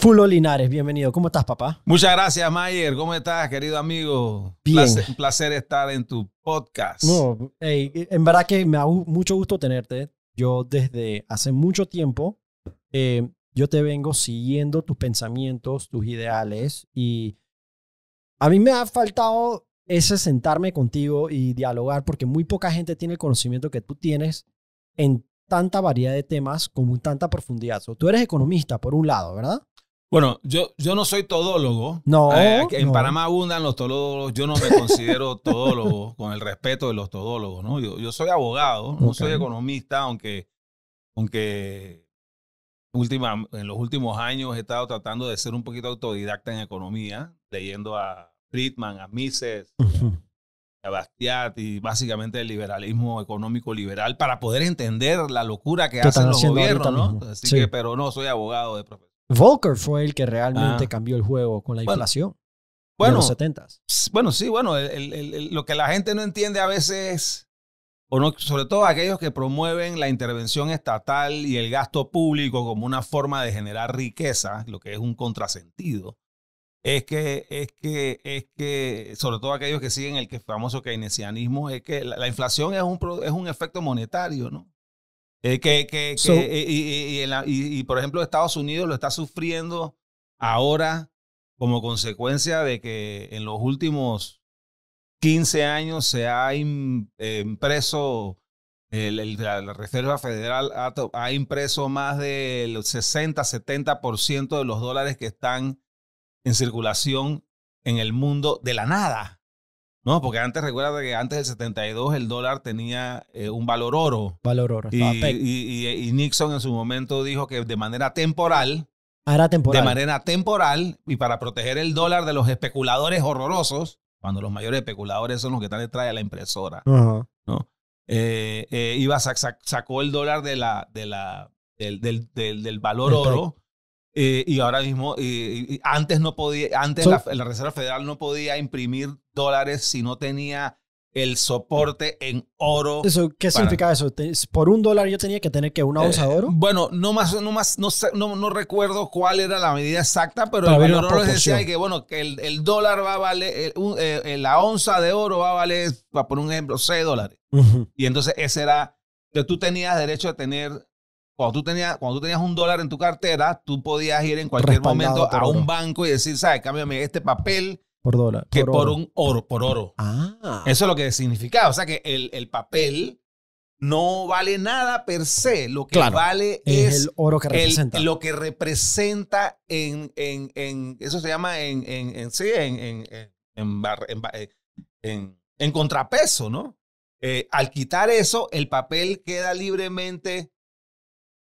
Fulo Linares, bienvenido. ¿Cómo estás, papá? Muchas gracias, Mayer. ¿Cómo estás, querido amigo? Bien. un placer estar en tu podcast. No, en verdad que me ha mucho gusto tenerte. Yo desde hace mucho tiempo, eh, yo te vengo siguiendo tus pensamientos, tus ideales y a mí me ha faltado ese sentarme contigo y dialogar porque muy poca gente tiene el conocimiento que tú tienes en tanta variedad de temas con tanta profundidad. tú eres economista, por un lado, ¿verdad? Bueno, yo, yo no soy todólogo. No. Eh, en Panamá abundan los todólogos. Yo no me considero todólogo, con el respeto de los todólogos, ¿no? Yo, yo soy abogado, no soy economista, aunque, aunque última, en los últimos años he estado tratando de ser un poquito autodidacta en economía, leyendo a Friedman, a Mises, a Bastiat y básicamente el liberalismo económico liberal para poder entender la locura que hacen los gobiernos, ¿no? Así que, pero no, soy abogado de profesión. Volker fue el que realmente ah. cambió el juego con la inflación. Bueno, los 70 Bueno, sí, bueno, lo que la gente no entiende a veces, o no, sobre todo aquellos que promueven la intervención estatal y el gasto público como una forma de generar riqueza, lo que es un contrasentido, es que, es que, es que, sobre todo aquellos que siguen el famoso keynesianismo, es que la, la inflación es un, es un efecto monetario, ¿no? que, y, por ejemplo, Estados Unidos lo está sufriendo ahora como consecuencia de que en los últimos 15 años se ha eh, impreso, el, la Reserva Federal ha, ha impreso más del 60-70% de los dólares que están en circulación en el mundo de la nada. No, porque antes, recuerda que antes del 72 el dólar tenía eh, un valor oro. Valor oro. E y, y, y, Nixon en su momento dijo que de manera temporal. Ah, era temporal. De manera temporal y para proteger el dólar de los especuladores horrorosos, cuando los mayores especuladores son los que están detrás de la impresora, ¿no? Eh, eh, iba, sacó el dólar de la, de la, del, del, del valor e oro eh, y ahora mismo, eh, antes no podía, antes la, Reserva Federal no podía imprimir dólares si no tenía el soporte en oro. ¿Qué significa eso? ¿Por un dólar yo tenía que tener que una onza de eh, oro? bueno, no más, no más, no, no, recuerdo cuál era la medida exacta, pero el valor decía que bueno, que el, dólar va a valer, la onza de oro va a valer, para poner un ejemplo, 6 dólares. Y entonces ese era, tú tenías derecho a tener cuando tú, tenías, cuando tenías un dólar en tu cartera, tú podías ir en cualquier momento a un banco y decir, ¿sabes? Cámbiame este papel. Por dólar. Que por, un oro, por oro. Ah. Eso es lo que significaba. O sea que el, papel no vale nada per se. Lo que vale es, el oro que representa. lo que representa en, Eso se llama en. en, sí, eh, en, en, contrapeso, ¿no? Eh, al quitar eso, el papel queda libremente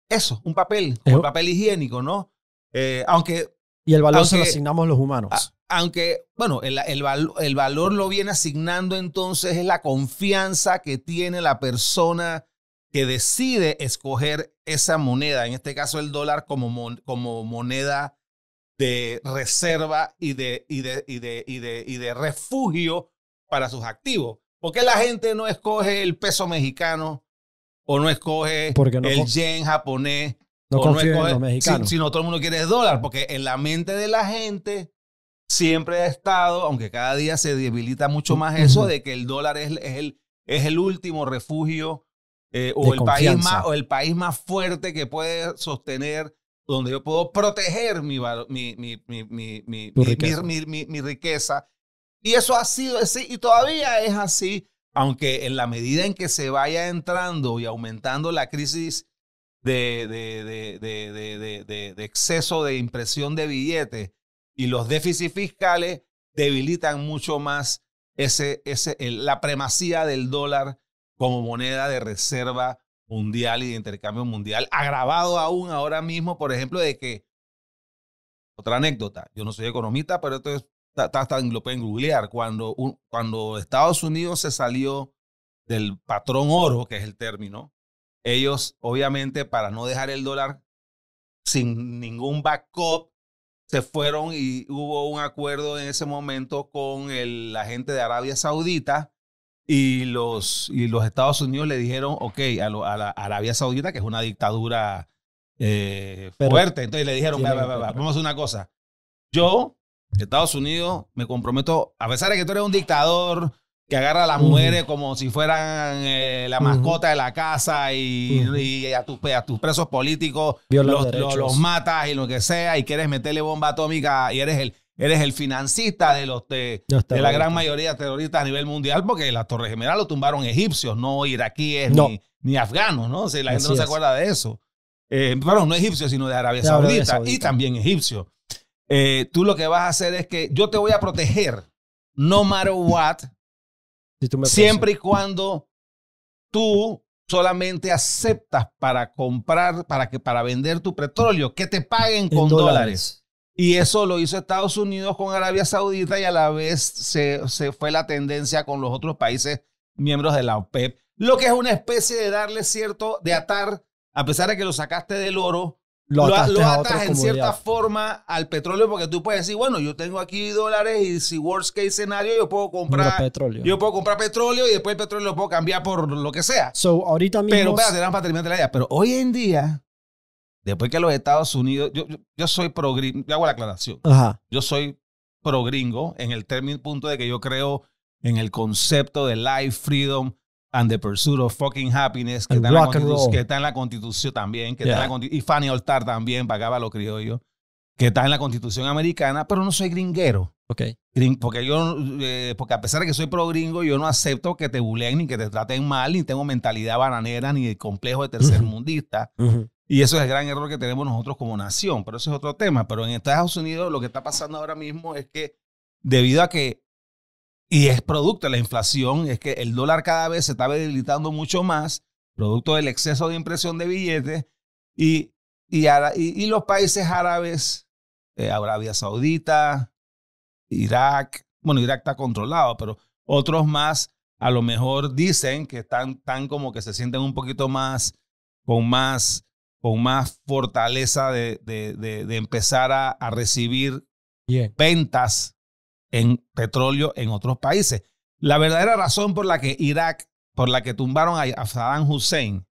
eso, un papel, un papel higiénico, ¿no? Eh, aunque... Y el valor se lo asignamos los humanos. aunque, bueno, el, el, el, valor lo viene asignando entonces es la confianza que tiene la persona que decide escoger esa moneda, en este caso el dólar como, como moneda de reserva y de, y de, de, y de, y de refugio para sus activos. ¿Por qué la gente no escoge el peso mexicano? o no escoge el yen japonés, no o no escoge, Si, no, todo el mundo quiere el dólar, porque en la mente de la gente siempre ha estado, aunque cada día se debilita mucho mm, más eso, de que el dólar es, el, último refugio eh, o, el país más, fuerte que puede sostener, donde yo puedo proteger mi, mi riqueza. Y eso ha sido así y todavía es así aunque en la medida en que se vaya entrando y aumentando la crisis de, exceso de impresión de billetes y los déficits fiscales debilitan mucho más la premacía del dólar como moneda de reserva mundial y de intercambio mundial, agravado aún ahora mismo, por ejemplo, de que, otra anécdota, yo no soy economista, pero esto es lo pueden googlear, cuando, cuando Estados Unidos se salió del patrón oro, que es el término, ellos obviamente para no dejar el dólar sin ningún backup, se fueron y hubo un acuerdo en ese momento con el, la gente de Arabia Saudita y los, y los Estados Unidos le dijeron, ok, a, la Arabia Saudita, que es una dictadura eh, fuerte, entonces le dijeron, vamos a hacer una cosa, yo Estados Unidos, me comprometo, a pesar de que tú eres un dictador que agarra a las mujeres como si fueran eh, la mascota de la casa y, a, tus, presos políticos los, matas y lo que sea y quieres meterle bomba atómica y eres el, eres el financista de, los de, la gran mayoría de terroristas a nivel mundial porque la Torre Gemelas lo tumbaron egipcios, no iraquíes Ni, afganos, ¿no? la gente no se acuerda de eso. bueno, eh, no egipcios, sino de Arabia, Saudita, y también egipcios. Eh, tú lo que vas a hacer es que yo te voy a proteger, no matter what, siempre y cuando tú solamente aceptas para comprar, para, que, para vender tu petróleo, que te paguen con dólares. Y eso lo hizo Estados Unidos con Arabia Saudita y a la vez se, se fue la tendencia con los otros países miembros de la OPEP, lo que es una especie de darle cierto, de atar, a pesar de que lo sacaste del oro, lo atas, en cierta forma al petróleo porque tú puedes decir, bueno, yo tengo aquí dólares y si worst case scenario yo puedo comprar petróleo. Yo puedo comprar petróleo y después el petróleo lo puedo cambiar por lo que sea. Pero la pero hoy en día después que los Estados Unidos yo, yo, soy pro gringo, hago la aclaración. Yo soy pro gringo en el término punto de que yo creo en el concepto de life freedom and the Pursuit of Fucking Happiness, que, está, en la Constitución también, que y Fanny Altar también, pagaba lo criollo, que está en la Constitución americana, pero no soy gringuero. Okay. porque yo, eh, porque a pesar de que soy pro gringo, yo no acepto que te buleen ni que te traten mal, ni tengo mentalidad bananera, ni el complejo de tercermundista. Y eso es el gran error que tenemos nosotros como nación, pero eso es otro tema. Pero en Estados Unidos lo que está pasando ahora mismo es que debido a que y es producto de la inflación, es que el dólar cada vez se está debilitando mucho más, producto del exceso de impresión de billetes, y, y, los países árabes, eh, Arabia Saudita, Irak, bueno, Irak está controlado, pero otros más a lo mejor dicen que están tan como que se sienten un poquito más, con más, con más fortaleza de, de, empezar a, recibir ventas en petróleo en otros países. La verdadera razón por la que Irak, por la que tumbaron a Saddam Hussein,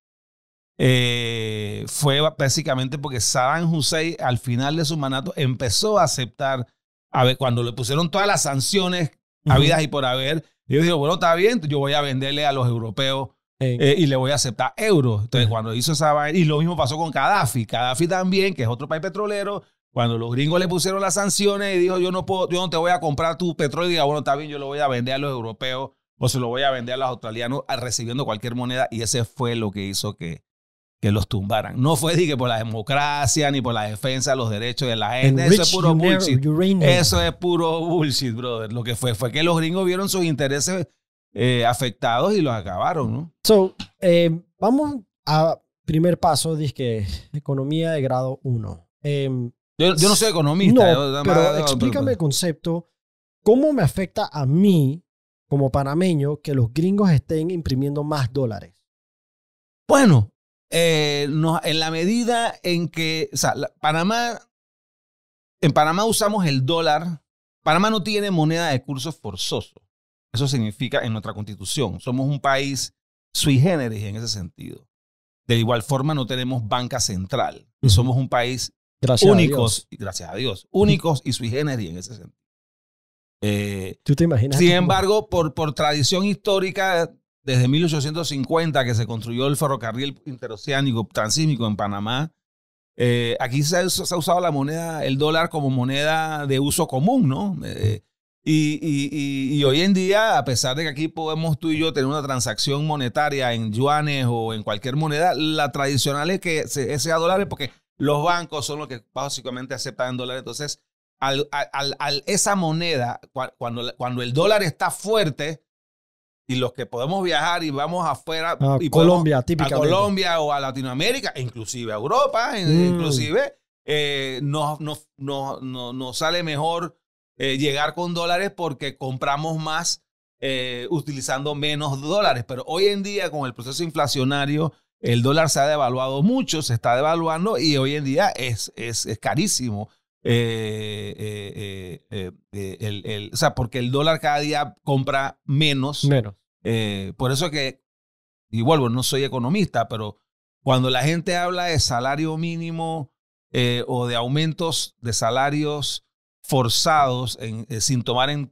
eh, fue básicamente porque Saddam Hussein al final de su mandato empezó a aceptar, a ver, cuando le pusieron todas las sanciones y por haber, yo digo, bueno, está bien, yo voy a venderle a los europeos eh, y le voy a aceptar euros. Entonces, cuando hizo esa y lo mismo pasó con Gaddafi, Gaddafi también, que es otro país petrolero, cuando los gringos le pusieron las sanciones y dijo, yo no puedo, yo no te voy a comprar tu petróleo, y diga, bueno, está bien, yo lo voy a vender a los europeos o se lo voy a vender a los australianos recibiendo cualquier moneda. Y ese fue lo que hizo que, que los tumbaran. No fue dije, por la democracia ni por la defensa de los derechos de la gente. Eso es puro bullshit. Eso es puro bullshit, brother. Lo que fue fue que los gringos vieron sus intereses eh, afectados y los acabaron, ¿no? So, eh, vamos a primer paso, que economía de grado 1. Yo, no soy economista. pero explícame el concepto. ¿Cómo me afecta a mí, como panameño, que los gringos estén imprimiendo más dólares? Bueno, eh, en la medida en que, o sea, Panamá, en Panamá usamos el dólar. Panamá no tiene moneda de curso forzoso. Eso significa en nuestra constitución. Somos un país sui generis en ese sentido. De igual forma, no tenemos banca central. y Somos un país Gracias únicos, a gracias a Dios, únicos y sui generis en ese sentido. Eh, ¿Tú te imaginas? Sin embargo, por, por tradición histórica, desde 1850 que se construyó el ferrocarril interoceánico transísmico en Panamá, eh, aquí se ha, usado la moneda, el dólar como moneda de uso común, ¿no? Eh, y, hoy en día, a pesar de que aquí podemos tú y yo tener una transacción monetaria en yuanes o en cualquier moneda, la tradicional es que sea dólares porque los bancos son los que básicamente aceptan dólares. Entonces, al, al, esa moneda, cuando, cuando el dólar está fuerte, y los que podemos viajar y vamos afuera a y Colombia típicamente a Colombia o a Latinoamérica inclusive a Europa mm. inclusive eh, nos, sale mejor eh, llegar con dólares porque compramos más eh, utilizando menos dólares pero hoy en día con el proceso inflacionario el dólar se ha devaluado mucho, se está devaluando y hoy en día es, es, carísimo. Eh, eh, eh, o sea, porque el dólar cada día compra menos. por eso que, y vuelvo, no soy economista, pero cuando la gente habla de salario mínimo o de aumentos de salarios forzados sin tomar en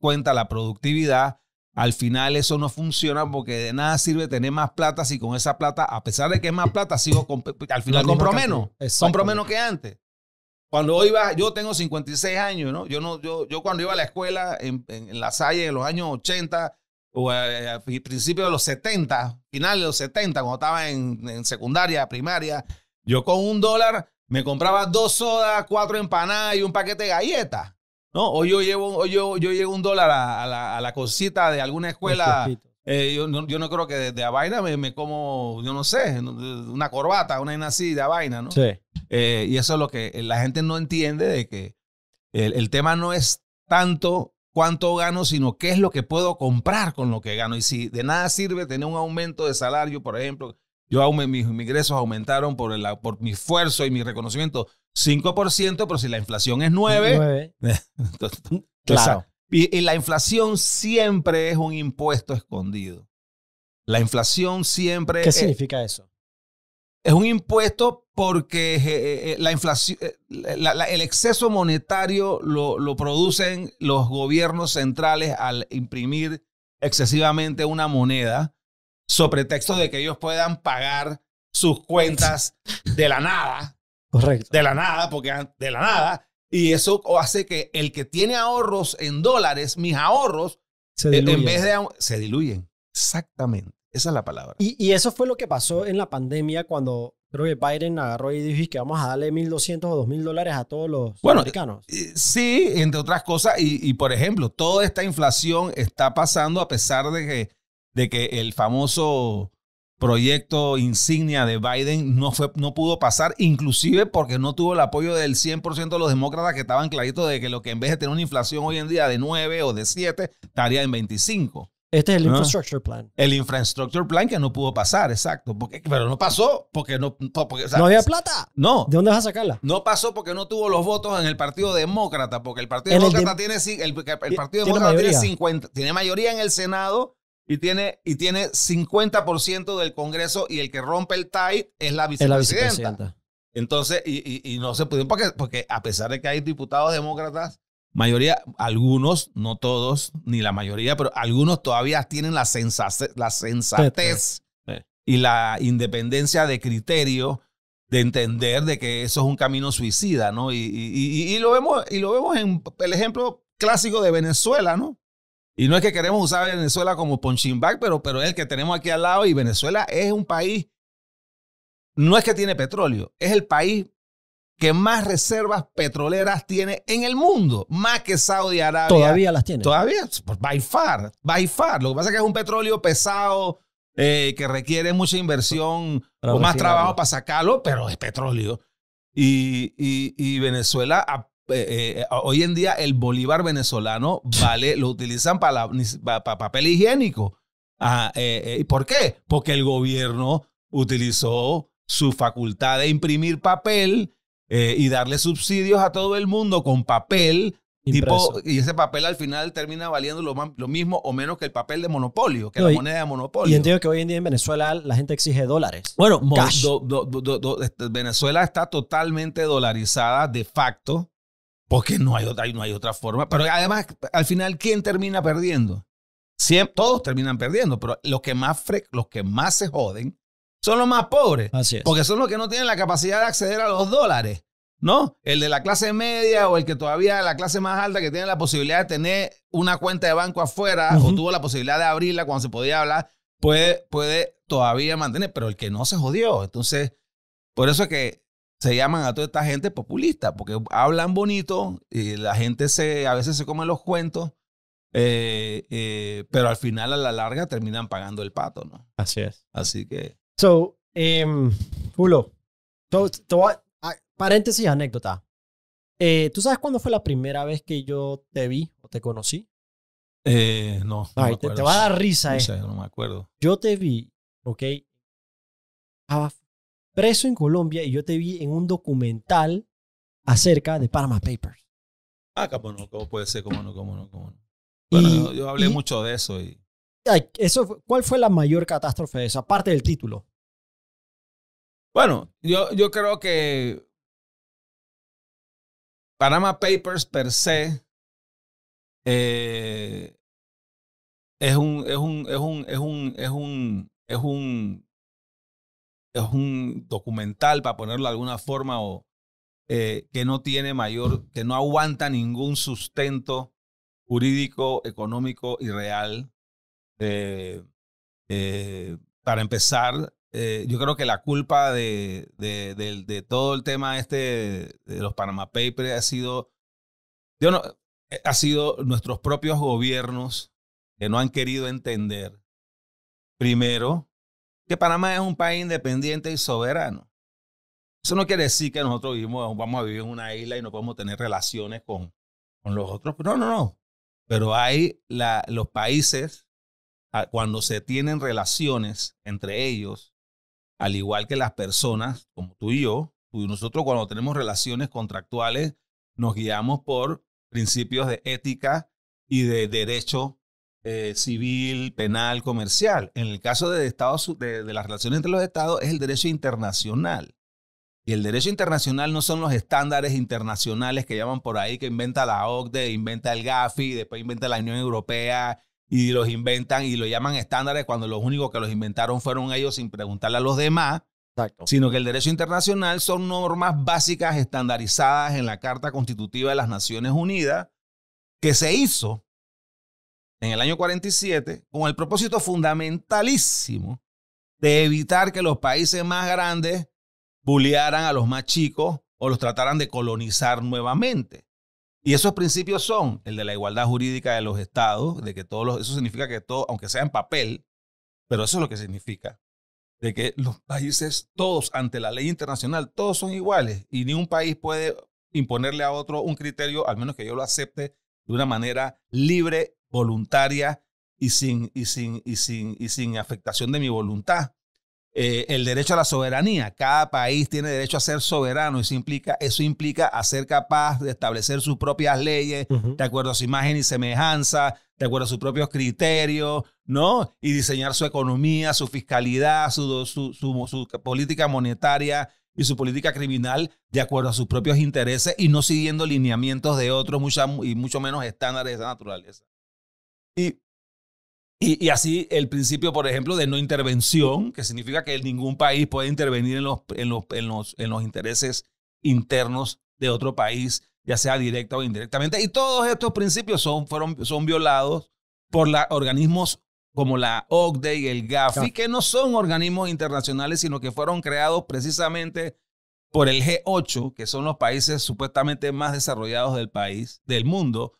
cuenta la productividad, al final eso no funciona porque de nada sirve tener más plata si con esa plata, a pesar de que es más plata, sigo al final compro menos. Compro menos que antes. Cuando iba, yo tengo 56 años, ¿no? Yo, no, yo, cuando iba a la escuela en, La Salle en los años 80 o a, eh, eh, principios de los 70, finales de los 70, cuando estaba en secundaria, primaria, yo con un dólar me compraba dos sodas, cuatro empanadas y un paquete de galletas. No, hoy yo llevo, yo, yo llevo un dólar a, la, cosita de alguna escuela. Eh, yo, no, yo, no creo que de, vaina me, me, como, yo no sé, una corbata, una así de vaina, ¿no? Sí. Eh, y eso es lo que eh, la gente no entiende de que el, el tema no es tanto cuánto gano, sino qué es lo que puedo comprar con lo que gano. Y si de nada sirve tener un aumento de salario, por ejemplo, yo mis ingresos aumentaron por, por mi esfuerzo y mi reconocimiento 5%, pero si la inflación es 9, claro. y, la inflación siempre es un impuesto escondido. La inflación siempre... ¿Qué significa eso? Es un impuesto porque eh, eh, eh, la inflación, el exceso monetario lo, lo, producen los gobiernos centrales al imprimir excesivamente una moneda sobre texto de que ellos puedan pagar sus cuentas de la nada. Correcto. De la nada, porque ah, de la nada. Y eso hace que el que tiene ahorros en dólares, mis ahorros, eh, en vez de se diluyen. Exactamente. Esa es la palabra. Y, y, eso fue lo que pasó en la pandemia cuando creo que Biden agarró y dijo que vamos a darle 1.200 o 2.000 dólares a todos los bueno, americanos. Eh, sí, entre otras cosas. Y, y, por ejemplo, toda esta inflación está pasando a pesar de que de que el famoso proyecto insignia de Biden no, fue, no pudo pasar, inclusive porque no tuvo el apoyo del 100% de los demócratas que estaban claritos de que lo que en vez de tener una inflación hoy en día de 9 o de 7, estaría en 25. Este es el ah. infrastructure plan. El infrastructure plan que no pudo pasar, exacto. Porque, pero no pasó porque no... no había plata. No. ¿De dónde vas a sacarla? No pasó porque no tuvo los votos en el Partido Demócrata, porque el Partido Demócrata tiene... El, Partido 50... Tiene mayoría en el Senado y tiene, y tiene 50% del Congreso y el que rompe el tie es la vicepresidenta. Entonces, y, no se pudieron, porque, porque a pesar de que hay diputados demócratas, mayoría, algunos, no todos, ni la mayoría, pero algunos todavía tienen la, sensatez, y la independencia de criterio de entender de que eso es un camino suicida, ¿no? y, y, lo, vemos, y lo vemos en el ejemplo clásico de Venezuela, ¿no? Y no es que queremos usar a Venezuela como punching pero, pero es el que tenemos aquí al lado y Venezuela es un país, no es que tiene petróleo, es el país que más reservas petroleras tiene en el mundo, más que Saudi Arabia. Todavía las tiene. Todavía, pues, by far, by far. Lo que pasa es que es un petróleo pesado eh, que requiere mucha inversión o más trabajo para sacarlo, pero es petróleo. y Venezuela, eh, eh, eh, hoy en día el bolívar venezolano vale, lo utilizan para, papel higiénico. ¿Por qué? Porque el gobierno utilizó su facultad de imprimir papel y darle subsidios a todo el mundo con papel. y ese papel al final termina valiendo lo, mismo o menos que el papel de monopolio, que la moneda de monopolio. Y entiendo que hoy en día en Venezuela la gente exige dólares. Bueno, este, Venezuela está totalmente dolarizada de facto. Porque no hay, otra, no hay otra forma. Pero además, al final, ¿quién termina perdiendo? Siempre, todos terminan perdiendo, pero los que, más los que más se joden son los más pobres. Así Porque son los que no tienen la capacidad de acceder a los dólares, ¿no? El de la clase media o el que todavía la clase más alta que tiene la posibilidad de tener una cuenta de banco afuera o tuvo la posibilidad de abrirla cuando se podía hablar, puede, puede todavía mantener, pero el que no se jodió. Entonces, por eso es que se llaman a toda esta gente populista, porque hablan bonito y la gente se, a veces se come los cuentos, eh, eh, pero al final a la larga terminan pagando el pato, ¿no? Así es. Así que... So, um, paréntesis, anécdota. Eh, ¿Tú sabes cuándo fue la primera vez que yo te vi o te conocí? no. no te, va a dar risa, eso. eh. no me acuerdo. Yo te vi, ok preso en Colombia y yo te vi en un documental acerca de Panama Papers. Ah, cómo no, puede ser, como no, como no, cómo no. yo, hablé mucho de eso y... eso ¿Cuál fue la mayor catástrofe de esa aparte del título? Bueno, yo, yo creo que Panama Papers per se eh, es, un, es, un, es, un, es, un, es, un, es un es un documental, para ponerlo de alguna forma, o, eh, que no tiene mayor, que no aguanta ningún sustento jurídico, económico y real. Eh, para empezar, eh, yo creo que la culpa de, de, todo el tema este de los Panama Papers ha sido, yo no, ha sido nuestros propios gobiernos que no han querido entender, primero, que Panamá es un país independiente y soberano. Eso no quiere decir que nosotros vivimos, vamos a vivir en una isla y no podemos tener relaciones con, con los otros. No, no, no. Pero hay la, los países, cuando se tienen relaciones entre ellos, al igual que las personas, como tú y yo, y nosotros cuando tenemos relaciones contractuales, nos guiamos por principios de ética y de derecho eh, civil, penal, comercial. En el caso de, Estados, de, las relaciones entre los estados es el derecho internacional. Y el derecho internacional no son los estándares internacionales que llaman por ahí, que inventa la OCDE, inventa el GAFI, después inventa la Unión Europea y los inventan y lo llaman estándares cuando los únicos que los inventaron fueron ellos sin preguntarle a los demás. Sino que el derecho internacional son normas básicas estandarizadas en la Carta Constitutiva de las Naciones Unidas que se hizo en el año 47 con el propósito fundamentalísimo de evitar que los países más grandes bullearan a los más chicos o los trataran de colonizar nuevamente. Y esos principios son el de la igualdad jurídica de los estados, de que todos los, eso significa que todo, aunque sea en papel, pero eso es lo que significa, de que los países todos ante la ley internacional todos son iguales y ni un país puede imponerle a otro un criterio, al menos que yo lo acepte de una manera libre voluntaria y sin, y sin, y sin, y sin afectación de mi voluntad. Eh, el derecho a la soberanía. Cada país tiene derecho a ser soberano. Eso implica, eso implica a ser capaz de establecer sus propias leyes de acuerdo a su imagen y semejanza, de acuerdo a sus propios criterios, ¿no? Y diseñar su economía, su fiscalidad, su, su, política monetaria y su política criminal de acuerdo a sus propios intereses y no siguiendo lineamientos de otros y mucho menos estándares de esa naturaleza. Y, y, así el principio, por ejemplo, de no intervención, que significa que ningún país puede intervenir en los, intereses internos de otro país, ya sea directa o indirectamente. Y todos estos principios son, fueron, son violados por la, organismos como la OCDE y el GAFI, que no son organismos internacionales, sino que fueron creados precisamente por el G8, que son los países supuestamente más desarrollados del país, del mundo,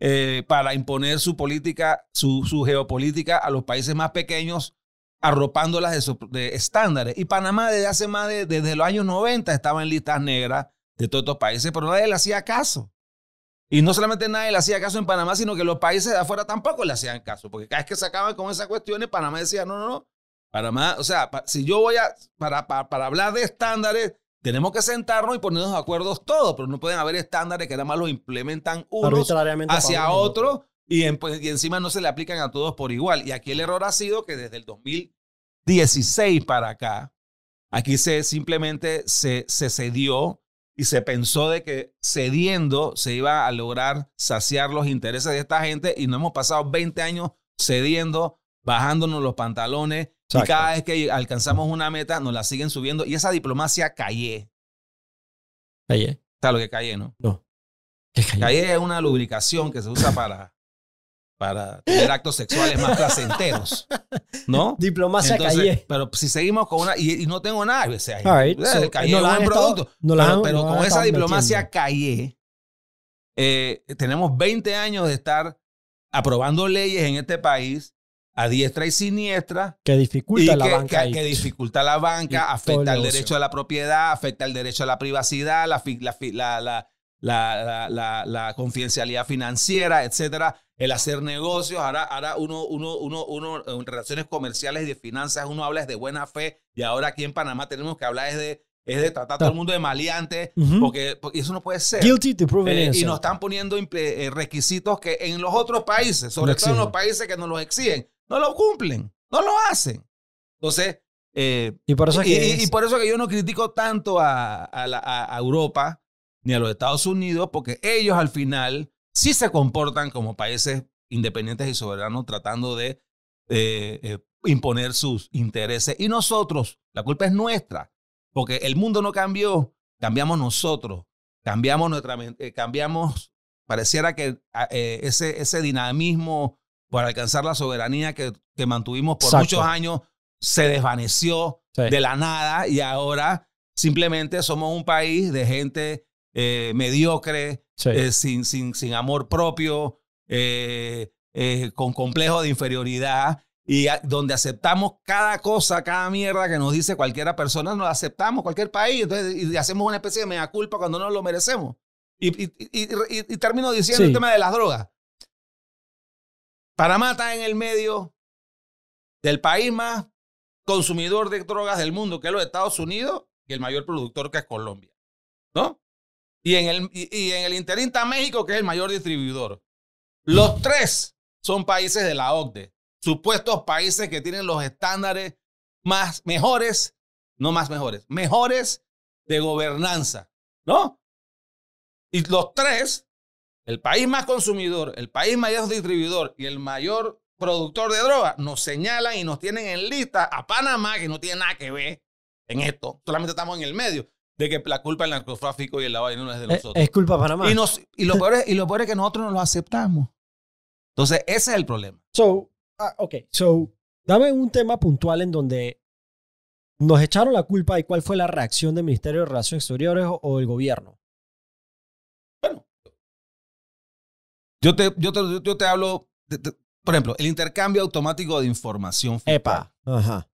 eh, para imponer su política, su, geopolítica a los países más pequeños, arropándolas de, estándares. Y Panamá desde hace más de, desde los años 90 estaba en listas negras de todos estos países, pero nadie le hacía caso. Y no solamente nadie le hacía caso en Panamá, sino que los países de afuera tampoco le hacían caso, porque cada vez que acaban con esas cuestiones, Panamá decía, no, no, no, Panamá, o sea, si yo voy a, para, para hablar de estándares, tenemos que sentarnos y ponernos de acuerdo todos, pero no pueden haber estándares que nada más los implementan unos hacia otros pues, y, encima no se le aplican a todos por igual. Y aquí el error ha sido que desde el 2016 para acá, aquí se simplemente se, se cedió y se pensó de que cediendo se iba a lograr saciar los intereses de esta gente y no hemos pasado 20 años cediendo, bajándonos los pantalones y cada vez que alcanzamos una meta, nos la siguen subiendo. Y esa diplomacia callé. Callé. Está lo que callé, no? No. ¿Qué es una lubricación que se usa para, para tener actos sexuales más placenteros. ¿No? Diplomacia Entonces, Pero si seguimos con una. Y, no tengo nada. O sea, eh, no es un producto. pero, con esa diplomacia metiendo. Eh, tenemos 20 años de estar aprobando leyes en este país a diestra y siniestra. Que dificulta la banca. Que, dificulta la banca, afecta el, derecho a la propiedad, afecta el derecho a la privacidad, la, la, la, confidencialidad financiera, etcétera. El hacer negocios. Ahora, ahora uno, uno, uno, uno, en relaciones comerciales y de finanzas, uno habla de buena fe. Y ahora aquí en Panamá tenemos que hablar de es de tratar a todo el mundo de maleante, porque, eso no puede ser. Eh, y nos están poniendo eh, requisitos que en los otros países, sobre todo en los países que nos los exigen, no lo cumplen, no lo hacen. Entonces, eh, y, por eso que por eso que yo no critico tanto a, Europa ni a los Estados Unidos, porque ellos al final sí se comportan como países independientes y soberanos tratando de eh, eh, imponer sus intereses. Y nosotros, la culpa es nuestra, porque el mundo no cambió, cambiamos nosotros, cambiamos nuestra mente, cambiamos, pareciera que ah, ese, ese dinamismo para alcanzar la soberanía que, mantuvimos por muchos años, se desvaneció de la nada y ahora simplemente somos un país de gente eh, mediocre, eh, sin, sin, sin amor propio, eh, con complejo de inferioridad y donde aceptamos cada cosa, cada mierda que nos dice cualquiera persona, nos aceptamos, cualquier país, entonces, y hacemos una especie de mea culpa cuando no lo merecemos. Y, termino diciendo el tema de las drogas. Panamá está en el medio del país más consumidor de drogas del mundo, que es los Estados Unidos, y el mayor productor que es Colombia. ¿No? Y en el, y, en el interín está México, que es el mayor distribuidor. Los tres son países de la OCDE, supuestos países que tienen los estándares más mejores, no más mejores, mejores de gobernanza, ¿no? Y los tres el país más consumidor, el país mayor distribuidor y el mayor productor de droga, nos señalan y nos tienen en lista a Panamá, que no tiene nada que ver en esto, solamente estamos en el medio de que la culpa del narcotráfico y el lavado de no es de eh, nosotros. Es, culpa de Panamá. Y, lo peor es, y lo peor que nosotros no lo aceptamos. Entonces, ese es el problema. So, ah, okay, so, dame un tema puntual en donde nos echaron la culpa y cuál fue la reacción del Ministerio de Relaciones Exteriores o, del gobierno. Yo te, hablo, por ejemplo, el intercambio automático de información. Fiscal. Epa.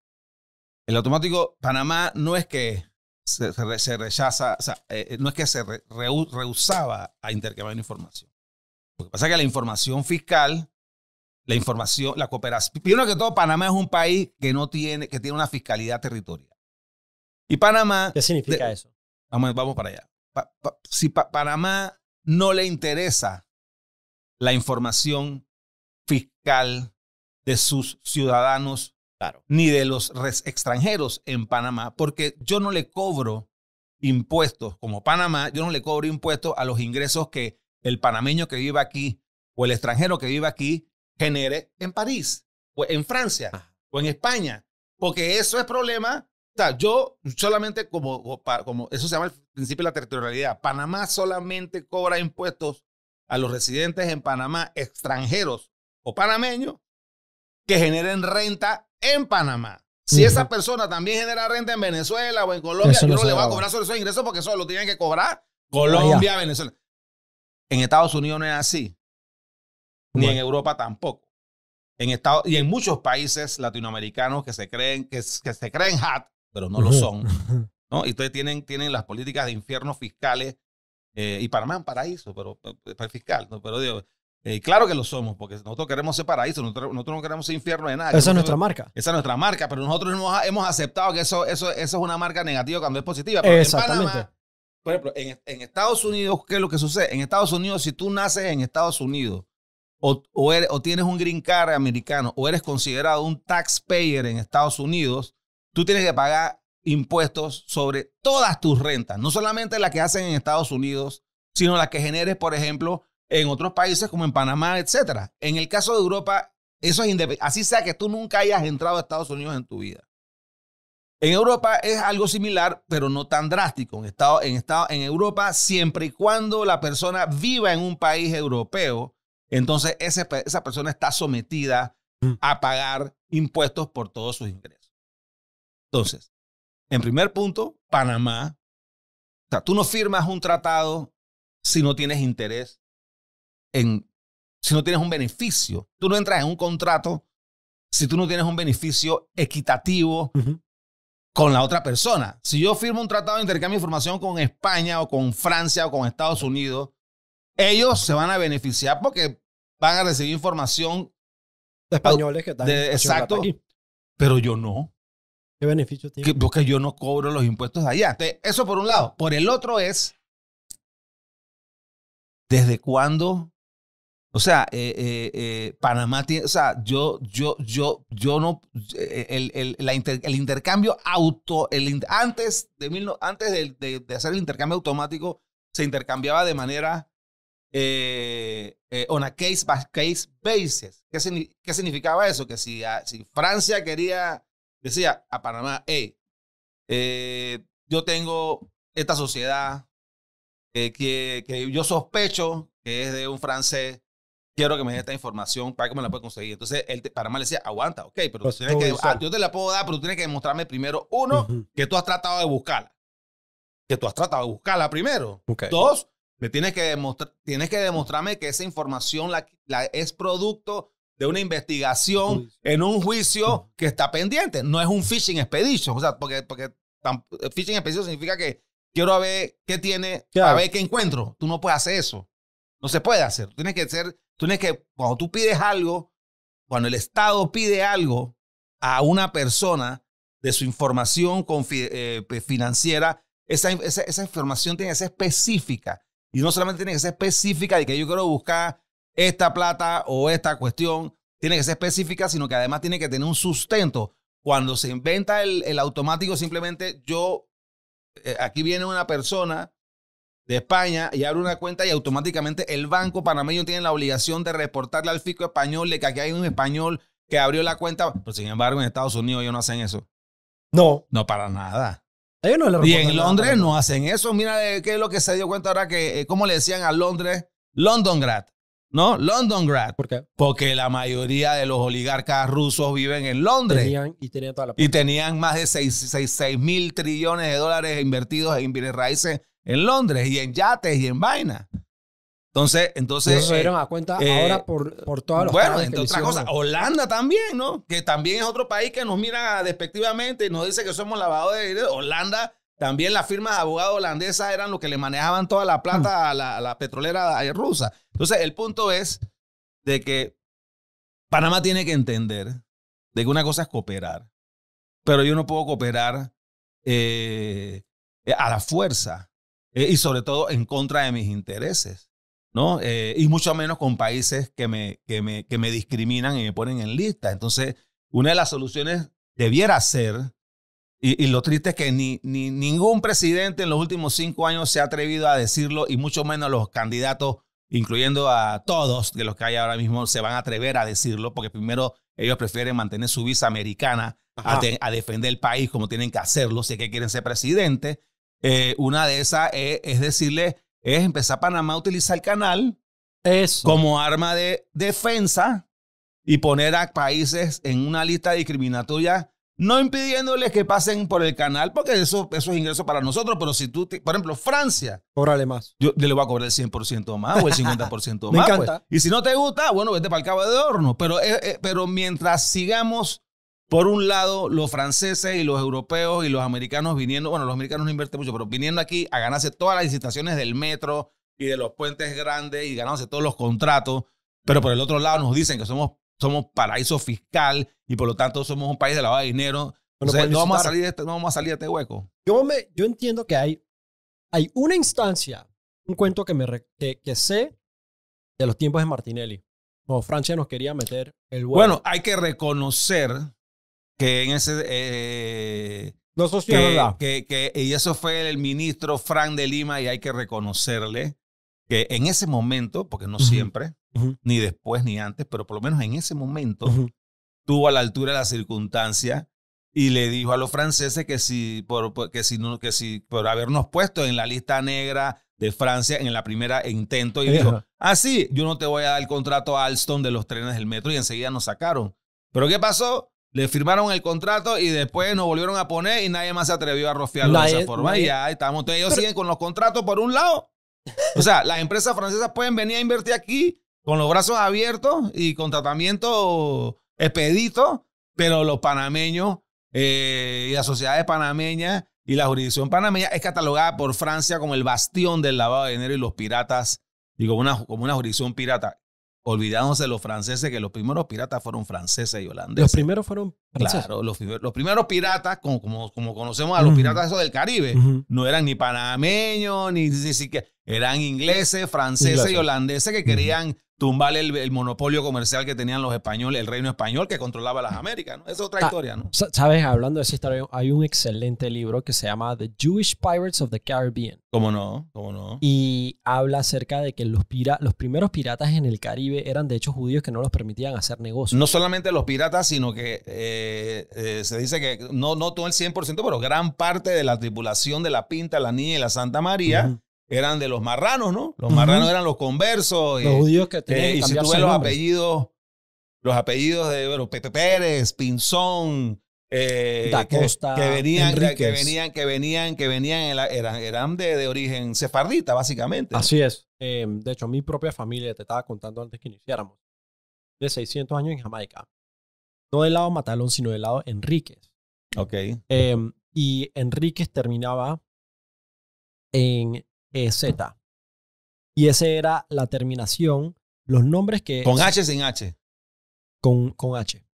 El automático, Panamá no es que se, rechaza, eh, eh, no es que se rehusaba a intercambiar información. Lo que pasa es que la información fiscal, la información, la cooperación. Primero que todo, Panamá es un país que no tiene, que tiene una fiscalidad territorial. Y Panamá. ¿Qué significa eso? Vamos, para allá. si Panamá no le interesa la información fiscal de sus ciudadanos claro. ni de los extranjeros en Panamá, porque yo no le cobro impuestos como Panamá, yo no le cobro impuestos a los ingresos que el panameño que vive aquí o el extranjero que vive aquí genere en París o en Francia o en España, porque eso es problema. yo solamente como, como eso se llama el principio de la territorialidad. Panamá solamente cobra impuestos a los residentes en Panamá extranjeros o panameños que generen renta en Panamá. Si esa persona también genera renta en Venezuela o en Colombia, yo no le voy a cobrar sobre esos ingresos porque eso lo tienen que cobrar Colombia, Venezuela. En Estados Unidos no es así. Ni en Europa tampoco. En Estados, y en muchos países latinoamericanos que se creen, que, se creen hat, pero no lo son. ¿no? Y ustedes tienen, tienen las políticas de infierno fiscales eh, y Panamá un paraíso, pero eh, para el fiscal, pero digo, eh, claro que lo somos, porque nosotros queremos ser paraíso, nosotros, no queremos ser infierno de nada. Esa es nuestra marca. Esa es nuestra marca, pero nosotros hemos, hemos aceptado que eso, eso, eso es una marca negativa cuando es positiva. Pero Exactamente. En Panamá, por ejemplo, en, Estados Unidos, ¿qué es lo que sucede? En Estados Unidos, si tú naces en Estados Unidos o, o tienes un green card americano o eres considerado un taxpayer en Estados Unidos, tú tienes que pagar impuestos sobre todas tus rentas, no solamente la que hacen en Estados Unidos, sino la que generes, por ejemplo, en otros países como en Panamá, etc. En el caso de Europa, eso es independiente. Así sea que tú nunca hayas entrado a Estados Unidos en tu vida. En Europa es algo similar, pero no tan drástico. En, en, en Europa, siempre y cuando la persona viva en un país europeo, entonces esa persona está sometida mm. a pagar impuestos por todos sus ingresos. Entonces, en primer punto, Panamá. O sea, tú no firmas un tratado si no tienes interés en, si no tienes un beneficio. Tú no entras en un contrato si tú no tienes un beneficio equitativo con la otra persona. Si yo firmo un tratado de intercambio de información con España o con Francia o con Estados Unidos, ellos se van a beneficiar porque van a recibir información. De españoles que están. exacto. Pero yo no beneficio tiene? porque yo no cobro los impuestos allá. eso por un lado. Por el otro es, ¿desde cuándo? O sea, eh, eh, eh, Panamá tiene, o sea, yo, yo, yo, yo no, el, intercambio auto, el, antes, de, antes de, hacer el intercambio automático, se intercambiaba de manera on a case by case basis. ¿Qué, ¿Qué, significaba eso? Que si, ah, si Francia quería decía a Panamá, hey, eh, yo tengo esta sociedad eh, que, yo sospecho que es de un francés, quiero que me dé esta información para que me la pueda conseguir. Entonces, Panamá le decía, aguanta, ok, pero tú tienes que, ah, yo te la puedo dar, pero tienes que demostrarme primero, uno, que tú has tratado de buscarla. Que tú has tratado de buscarla primero. Dos, me tienes que, demostrar, tienes que demostrarme que esa información la es producto de una investigación en un juicio que está pendiente. No es un fishing expedition, o sea, porque, porque fishing expedition significa que quiero ver qué tiene, a ver qué encuentro. Tú no puedes hacer eso. No se puede hacer. tienes que ser, tienes que, cuando tú pides algo, cuando el Estado pide algo a una persona de su información eh, financiera, esa información tiene que ser específica. Y no solamente tiene que ser específica de que yo quiero buscar esta plata o esta cuestión tiene que ser específica, sino que además tiene que tener un sustento. Cuando se inventa el, automático, simplemente yo, eh, aquí viene una persona de España y abre una cuenta y automáticamente el banco panameño tiene la obligación de reportarle al fisco español de que aquí hay un español que abrió la cuenta. Pero pues, sin embargo, en Estados Unidos ellos no hacen eso. No. No para nada. Ellos no y en Londres no hacen eso. Mira eh, qué es lo que se dio cuenta ahora que, eh, como le decían a Londres, Londongrad. ¿no? Londongrad. ¿Por qué? Porque la mayoría de los oligarcas rusos viven en Londres. y, tenían y tenían más de 6, seis mil trillones de dólares invertidos en bienes raíces en Londres y en yates y en vaina Entonces, entonces. se dieron eh, a cuenta eh, ahora por, por todas las Bueno, entre otras cosas, Holanda también, ¿no? Que también es otro país que nos mira despectivamente y nos dice que somos lavados de dinero. Holanda también las firmas de abogados holandesas eran los que le manejaban toda la plata mm. a la, petrolera eh, rusa. Entonces, el punto es de que Panamá tiene que entender de que una cosa es cooperar, pero yo no puedo cooperar eh, a la fuerza eh, y sobre todo en contra de mis intereses, ¿no? y mucho menos con países que me, que, me, que me discriminan y me ponen en lista. Entonces, una de las soluciones debiera ser y, lo triste es que ni, ningún presidente en los últimos cinco años se ha atrevido a decirlo y mucho menos los candidatos, incluyendo a todos de los que hay ahora mismo, se van a atrever a decirlo porque primero ellos prefieren mantener su visa americana a, defender el país como tienen que hacerlo si es que quieren ser presidente. Eh, una de esas es, decirle, es empezar Panamá a utilizar el canal como arma de defensa y poner a países en una lista discriminatoria no impidiéndoles que pasen por el canal, porque eso, es ingreso para nosotros, pero si tú, por ejemplo, Francia. Cóbrale más. Yo, le voy a cobrar el 100% más o el 50% más. Me pues. encanta. Y si no te gusta, bueno, vete para el cabo de horno. Pero, eh, eh, pero mientras sigamos, por un lado, los franceses y los europeos y los americanos viniendo, bueno, los americanos no invierten mucho, pero viniendo aquí a ganarse todas las licitaciones del metro y de los puentes grandes y ganarse todos los contratos. Pero por el otro lado nos dicen que somos somos paraíso fiscal y por lo tanto somos un país de lavado de dinero. Pues, no, vamos a salir de este, no vamos a salir este hueco. Yo, me, yo entiendo que hay, hay una instancia, un cuento que, me, que, sé de los tiempos de Martinelli. cuando Francia nos quería meter el hueco. Bueno, hay que reconocer que en ese... Eh, no, que, Que, y eso fue el ministro Frank de Lima y hay que reconocerle que en ese momento, porque no siempre, ni después ni antes, pero por lo menos en ese momento tuvo a la altura de la circunstancia y le dijo a los franceses que si por, si que si por habernos puesto en la lista negra de Francia en la primera intento y dijo, "Ah yo no te voy a dar el contrato a Alstom de los trenes del metro" y enseguida nos sacaron. ¿Pero qué pasó? Le firmaron el contrato y después nos volvieron a poner y nadie más se atrevió a rofiar de esa forma. Y ya estamos. ellos siguen con los contratos por un lado. O sea, las empresas francesas pueden venir a invertir aquí con los brazos abiertos y con tratamiento expedito, pero los panameños eh, y las sociedades panameñas y la jurisdicción panameña es catalogada por Francia como el bastión del lavado de dinero y los piratas, y como una, como una jurisdicción pirata. Olvidándose los franceses, que los primeros piratas fueron franceses y holandeses. Los primeros fueron Claro, los, primeros piratas, como, como, como, conocemos a los piratas esos del Caribe, no eran ni panameños, ni siquiera, eran ingleses, franceses y holandeses que querían tumbar el, monopolio comercial que tenían los españoles, el reino español que controlaba las Américas. ¿no? Esa es otra historia, ¿no? Sabes, hablando de esa historia, hay un excelente libro que se llama The Jewish Pirates of the Caribbean. ¿Cómo no? ¿Cómo no? Y habla acerca de que los, los primeros piratas en el Caribe eran de hecho judíos que no los permitían hacer negocios. No solamente los piratas, sino que eh, eh, se dice que no, no todo el 100%, pero gran parte de la tripulación de la Pinta, la Niña y la Santa María eran de los marranos, ¿no? Los marranos eran los conversos. Los eh, judíos que tenían. Eh, y si ves los apellidos, los apellidos de los Pepe Pérez, Pinzón, eh, da Costa, que, venían, que, venían, que venían, que venían, eran, de, de, origen sefardita, básicamente. Así es. Em, de hecho, mi propia familia, te estaba contando antes que iniciáramos, de 600 años en Jamaica. No del lado Matalón, sino del lado Enríquez. Ok. Em, y Enríquez terminaba en EZ. Eh, y esa era la terminación, los nombres que... Con H sin H. Con, con H.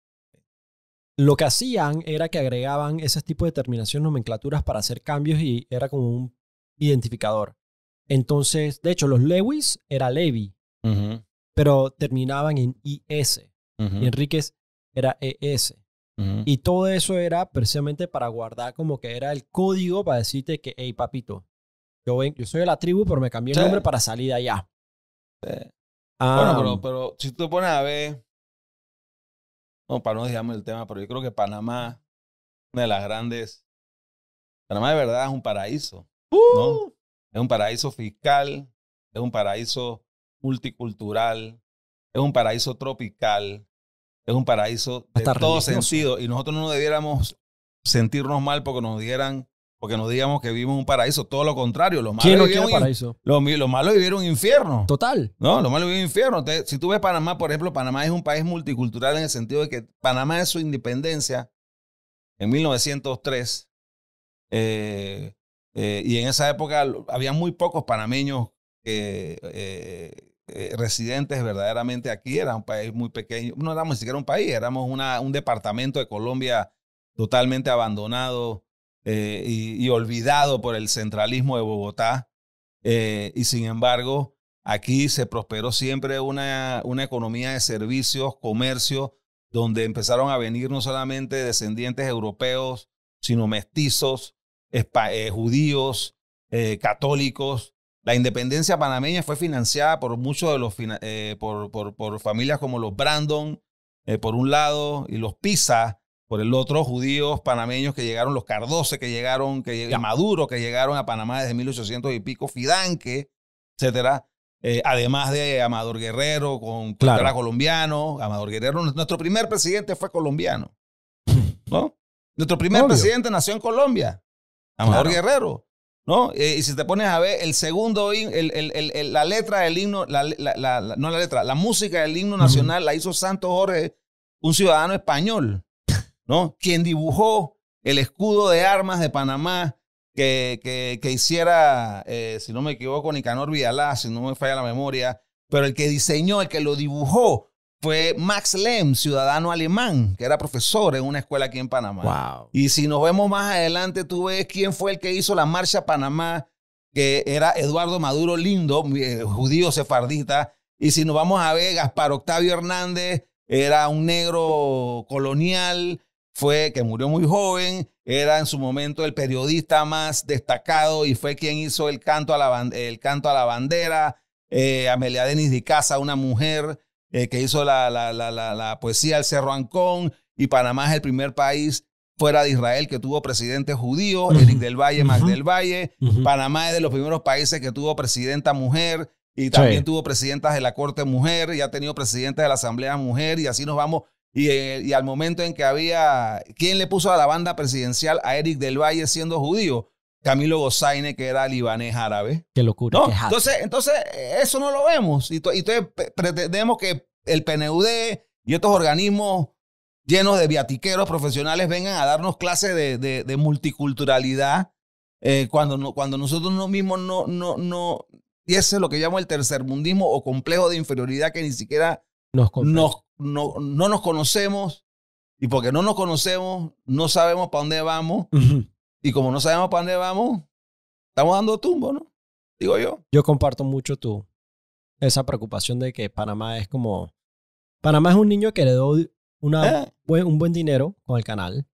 Lo que hacían era que agregaban ese tipo de terminaciones, nomenclaturas para hacer cambios y era como un identificador. Entonces, de hecho, los Lewis era Levi, pero terminaban en IS. Enríquez era ES. Y todo eso era precisamente para guardar como que era el código para decirte que, hey, papito, yo, soy de la tribu, pero me cambié el nombre para salir de allá. Ah, bueno, um, pero, si tú pones a ver, no, para no dejarme el tema, pero yo creo que Panamá, una de las grandes, Panamá de verdad es un paraíso. ¡Uh! Es un paraíso fiscal, es un paraíso multicultural, es un paraíso tropical, es un paraíso de todo sentido. Y nosotros no debiéramos sentirnos mal porque nos dieran porque no digamos que vivimos un paraíso, todo lo contrario. Los malos vivieron paraíso? Los, malos vivieron un infierno. Total. No, los malos vivieron infierno. si tú ves Panamá, por ejemplo, Panamá es un país multicultural en el sentido de que Panamá es su independencia en 1903. Eh, eh, y en esa época había muy pocos panameños eh, residentes verdaderamente aquí. Era un país muy pequeño. No éramos ni siquiera un país, éramos un departamento de Colombia totalmente abandonado eh, y, olvidado por el centralismo de Bogotá. Eh, y sin embargo, aquí se prosperó siempre una, una economía de servicios, comercio, donde empezaron a venir no solamente descendientes europeos, sino mestizos, eh, judíos, católicos. La independencia panameña fue financiada por muchos de los por, por familias como los Brandon, por un lado, y los Pisa, por el otro, judíos panameños que llegaron, los Cardoce que llegaron, que Maduro que llegaron a Panamá desde 1800 y pico, Fidanque, etcétera. Eh, además de Amador Guerrero, con claro. colombiano, Amador Guerrero, nuestro primer presidente fue colombiano, ¿no? Nuestro primer presidente nació en Colombia, Amador Guerrero, ¿no? Eh, y si te pones a ver el segundo, la letra del himno, la, no la letra, la música del himno nacional la hizo Santos Jorge, un ciudadano español. ¿no? Quien dibujó el escudo de armas de Panamá que, que, hiciera, eh, si no me equivoco, Nicanor Vialá, si no me falla la memoria, pero el que diseñó, el que lo dibujó, fue Max Lem, ciudadano alemán, que era profesor en una escuela aquí en Panamá. Y si nos vemos más adelante, tú ves quién fue el que hizo la marcha a Panamá, que era Eduardo Maduro Lindo, eh, judío sefardita. Y si nos vamos a Vegas para Octavio Hernández era un negro colonial fue que murió muy joven, era en su momento el periodista más destacado y fue quien hizo el canto a la, bandera. Eh, Amelia Denis de Casa, una mujer eh, que hizo la, poesía del Cerro Ancón y Panamá es el primer país fuera de Israel que tuvo presidente judío, Eric del Valle, Magdalena. del Valle. Panamá es de los primeros países que tuvo presidenta mujer y también tuvo presidentas de la Corte Mujer y ha tenido presidenta de la Asamblea Mujer y así nos vamos eh, y, al momento en que había, ¿quién le puso a la banda presidencial a Eric del Valle siendo judío? Camilo Gozaine, que era libanés árabe. Qué locura. entonces, entonces, eso no lo vemos. Y, entonces pretendemos que el PNUD y estos organismos llenos de viatiqueros profesionales vengan a darnos clases de, multiculturalidad eh, cuando, cuando nosotros mismos no, no, no, y ese es lo que llamo el tercermundismo o complejo de inferioridad que ni siquiera no, nos conocemos y porque no nos conocemos, no sabemos para dónde vamos. Y como no sabemos para dónde vamos, estamos dando tumbo, ¿no? Digo yo. Yo comparto mucho tu, esa preocupación de que Panamá es como... Panamá es un niño que le una, eh. un buen dinero con el canal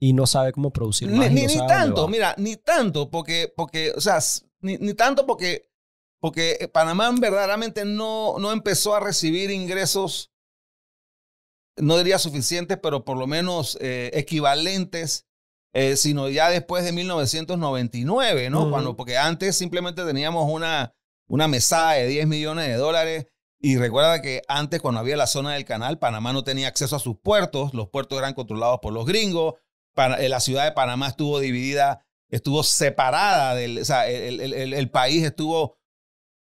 y no sabe cómo producir Ni, tanto, mira, ni tanto, porque, porque o sea, ni, ni tanto porque porque eh, Panamá verdaderamente no, no empezó a recibir ingresos, no diría suficientes, pero por lo menos eh, equivalentes, eh, sino ya después de 1999, ¿no? Cuando, porque antes simplemente teníamos una, una mesada de 10 millones de dólares. Y recuerda que antes, cuando había la zona del canal, Panamá no tenía acceso a sus puertos, los puertos eran controlados por los gringos, la ciudad de Panamá estuvo dividida, estuvo separada, del, o sea, el país estuvo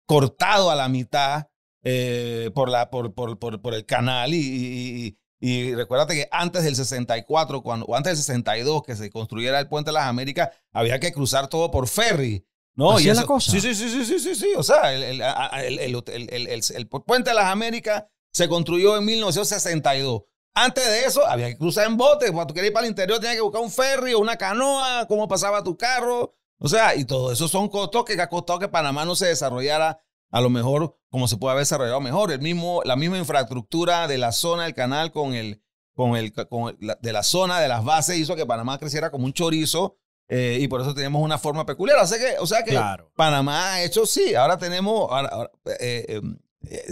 cortado a la mitad eh, por, la, por, por, el canal y, y, recuérdate que antes del 64, cuando, o antes del 62, que se construyera el puente de las Américas, había que cruzar todo por ferry. ¿No? y es cosa. Sí, sí, sí, sí, sí, sí, O sea, el, el puente de las Américas se construyó en 1962. Antes de eso, había que cruzar en bote. Cuando tú querías ir para el interior, tenías que buscar un ferry o una canoa, cómo pasaba tu carro. O sea, y todo eso son costos que ha costado que Panamá no se desarrollara a lo mejor como se puede haber desarrollado mejor. El mismo, la misma infraestructura de la zona del canal con el, con el, con de la zona de las bases hizo que Panamá creciera como un chorizo eh, y por eso tenemos una forma peculiar. O sea que, o sea que Panamá ha hecho sí. Ahora tenemos, ahora, eh, eh, em,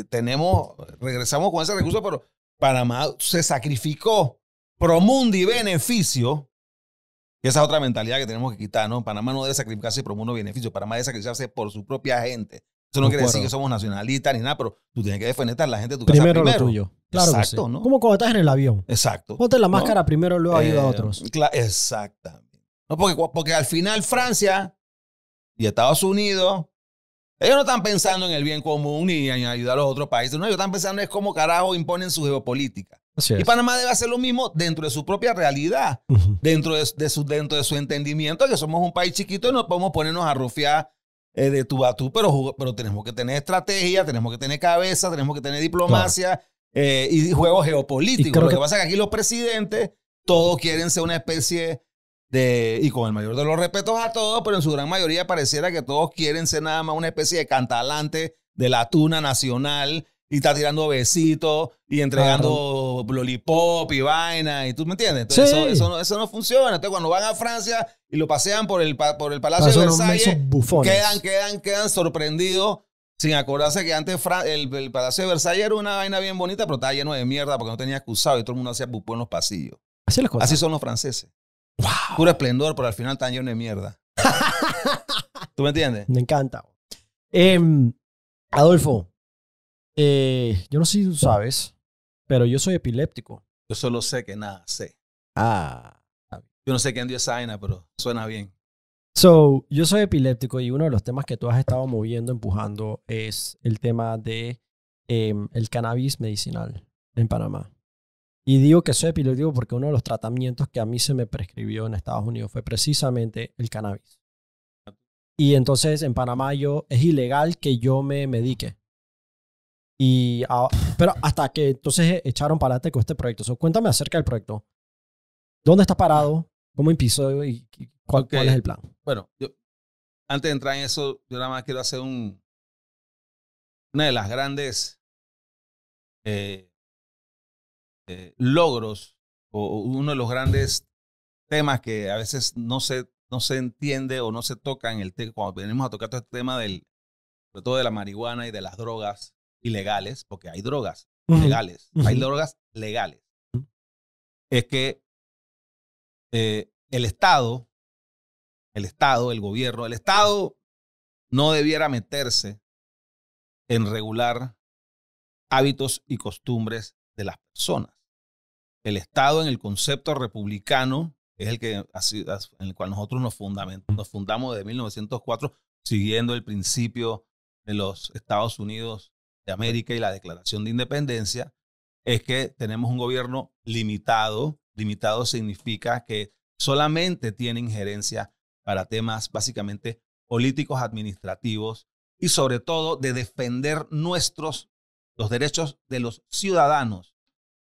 tenemos, regresamos con ese recurso, pero Panamá se sacrificó. Promundi beneficio esa es otra mentalidad que tenemos que quitar, ¿no? Panamá no debe sacrificarse por unos beneficios, Panamá debe sacrificarse por su propia gente. Eso no, quiere decir que somos nacionalistas ni nada, pero tú tienes que defender a la gente de tu primero casa primero. Lo tuyo. Claro Exacto, ¿no? Como cuando estás en el avión. Exacto. Ponte la máscara primero primero, luego ayuda a eh, otros. Exactamente. No, porque, porque al final Francia y Estados Unidos ellos no están pensando en el bien común ni en ayudar a los otros países. No, ellos están pensando en cómo carajo imponen su geopolítica y Panamá debe hacer lo mismo dentro de su propia realidad, dentro, de, su, dentro de su entendimiento, que somos un país chiquito y no podemos ponernos a rufiar eh, de tú a tú, pero, pero tenemos que tener estrategia, tenemos que tener cabeza, tenemos que tener diplomacia eh, y juego geopolítico. lo que, que, pasa es que aquí los presidentes todos quieren ser una especie de, y con el mayor de los respetos a todos, pero en su gran mayoría pareciera que todos quieren ser nada más una especie de cantalante de la tuna nacional y está tirando besitos y entregando lolipop y vaina, y tú me entiendes. eso, no, funciona. Entonces, cuando van a Francia y lo pasean por el, por el Palacio de Versalles, quedan, quedan, quedan sorprendidos sin acordarse que antes el, Palacio de Versalles era una vaina bien bonita, pero estaba lleno de mierda porque no tenía excusado y todo el mundo hacía bufón en los pasillos. Así, son los franceses. Wow. Puro esplendor, pero al final están llenos de mierda. ¿Tú me entiendes? Me encanta. Em, Adolfo, eh, yo no sé si tú sabes, pero yo soy epiléptico. Yo solo sé que nada sé. Ah. Yo no sé quién dio esa vaina, pero suena bien. So, yo soy epiléptico y uno de los temas que tú has estado moviendo, empujando, es el tema de em, el cannabis medicinal en Panamá. Y digo que soy epiléptico porque uno de los tratamientos que a mí se me prescribió en Estados Unidos fue precisamente el cannabis. Y entonces en Panamá yo, es ilegal que yo me medique. Y, pero hasta que entonces echaron para adelante con este proyecto. cuéntame acerca del proyecto. ¿Dónde está parado? ¿Cómo empezó y cuál, es el plan? Bueno, yo, antes de entrar en eso, yo nada más quiero hacer un, una de las grandes eh, eh, logros o uno de los grandes temas que a veces no se, no se entiende o no se toca en el tema, cuando venimos a tocar todo este tema del, sobre todo de la marihuana y de las drogas ilegales, porque hay drogas legales, hay drogas legales, es que eh, el Estado, el Estado, el gobierno, el Estado no debiera meterse en regular hábitos y costumbres de las personas. El Estado en el concepto republicano es el que en el cual nosotros nos nos fundamos desde 1904 siguiendo el principio de los Estados Unidos de América y la Declaración de Independencia es que tenemos un gobierno limitado. Limitado significa que solamente tiene injerencia para temas básicamente políticos, administrativos y sobre todo de defender nuestros, los derechos de los ciudadanos.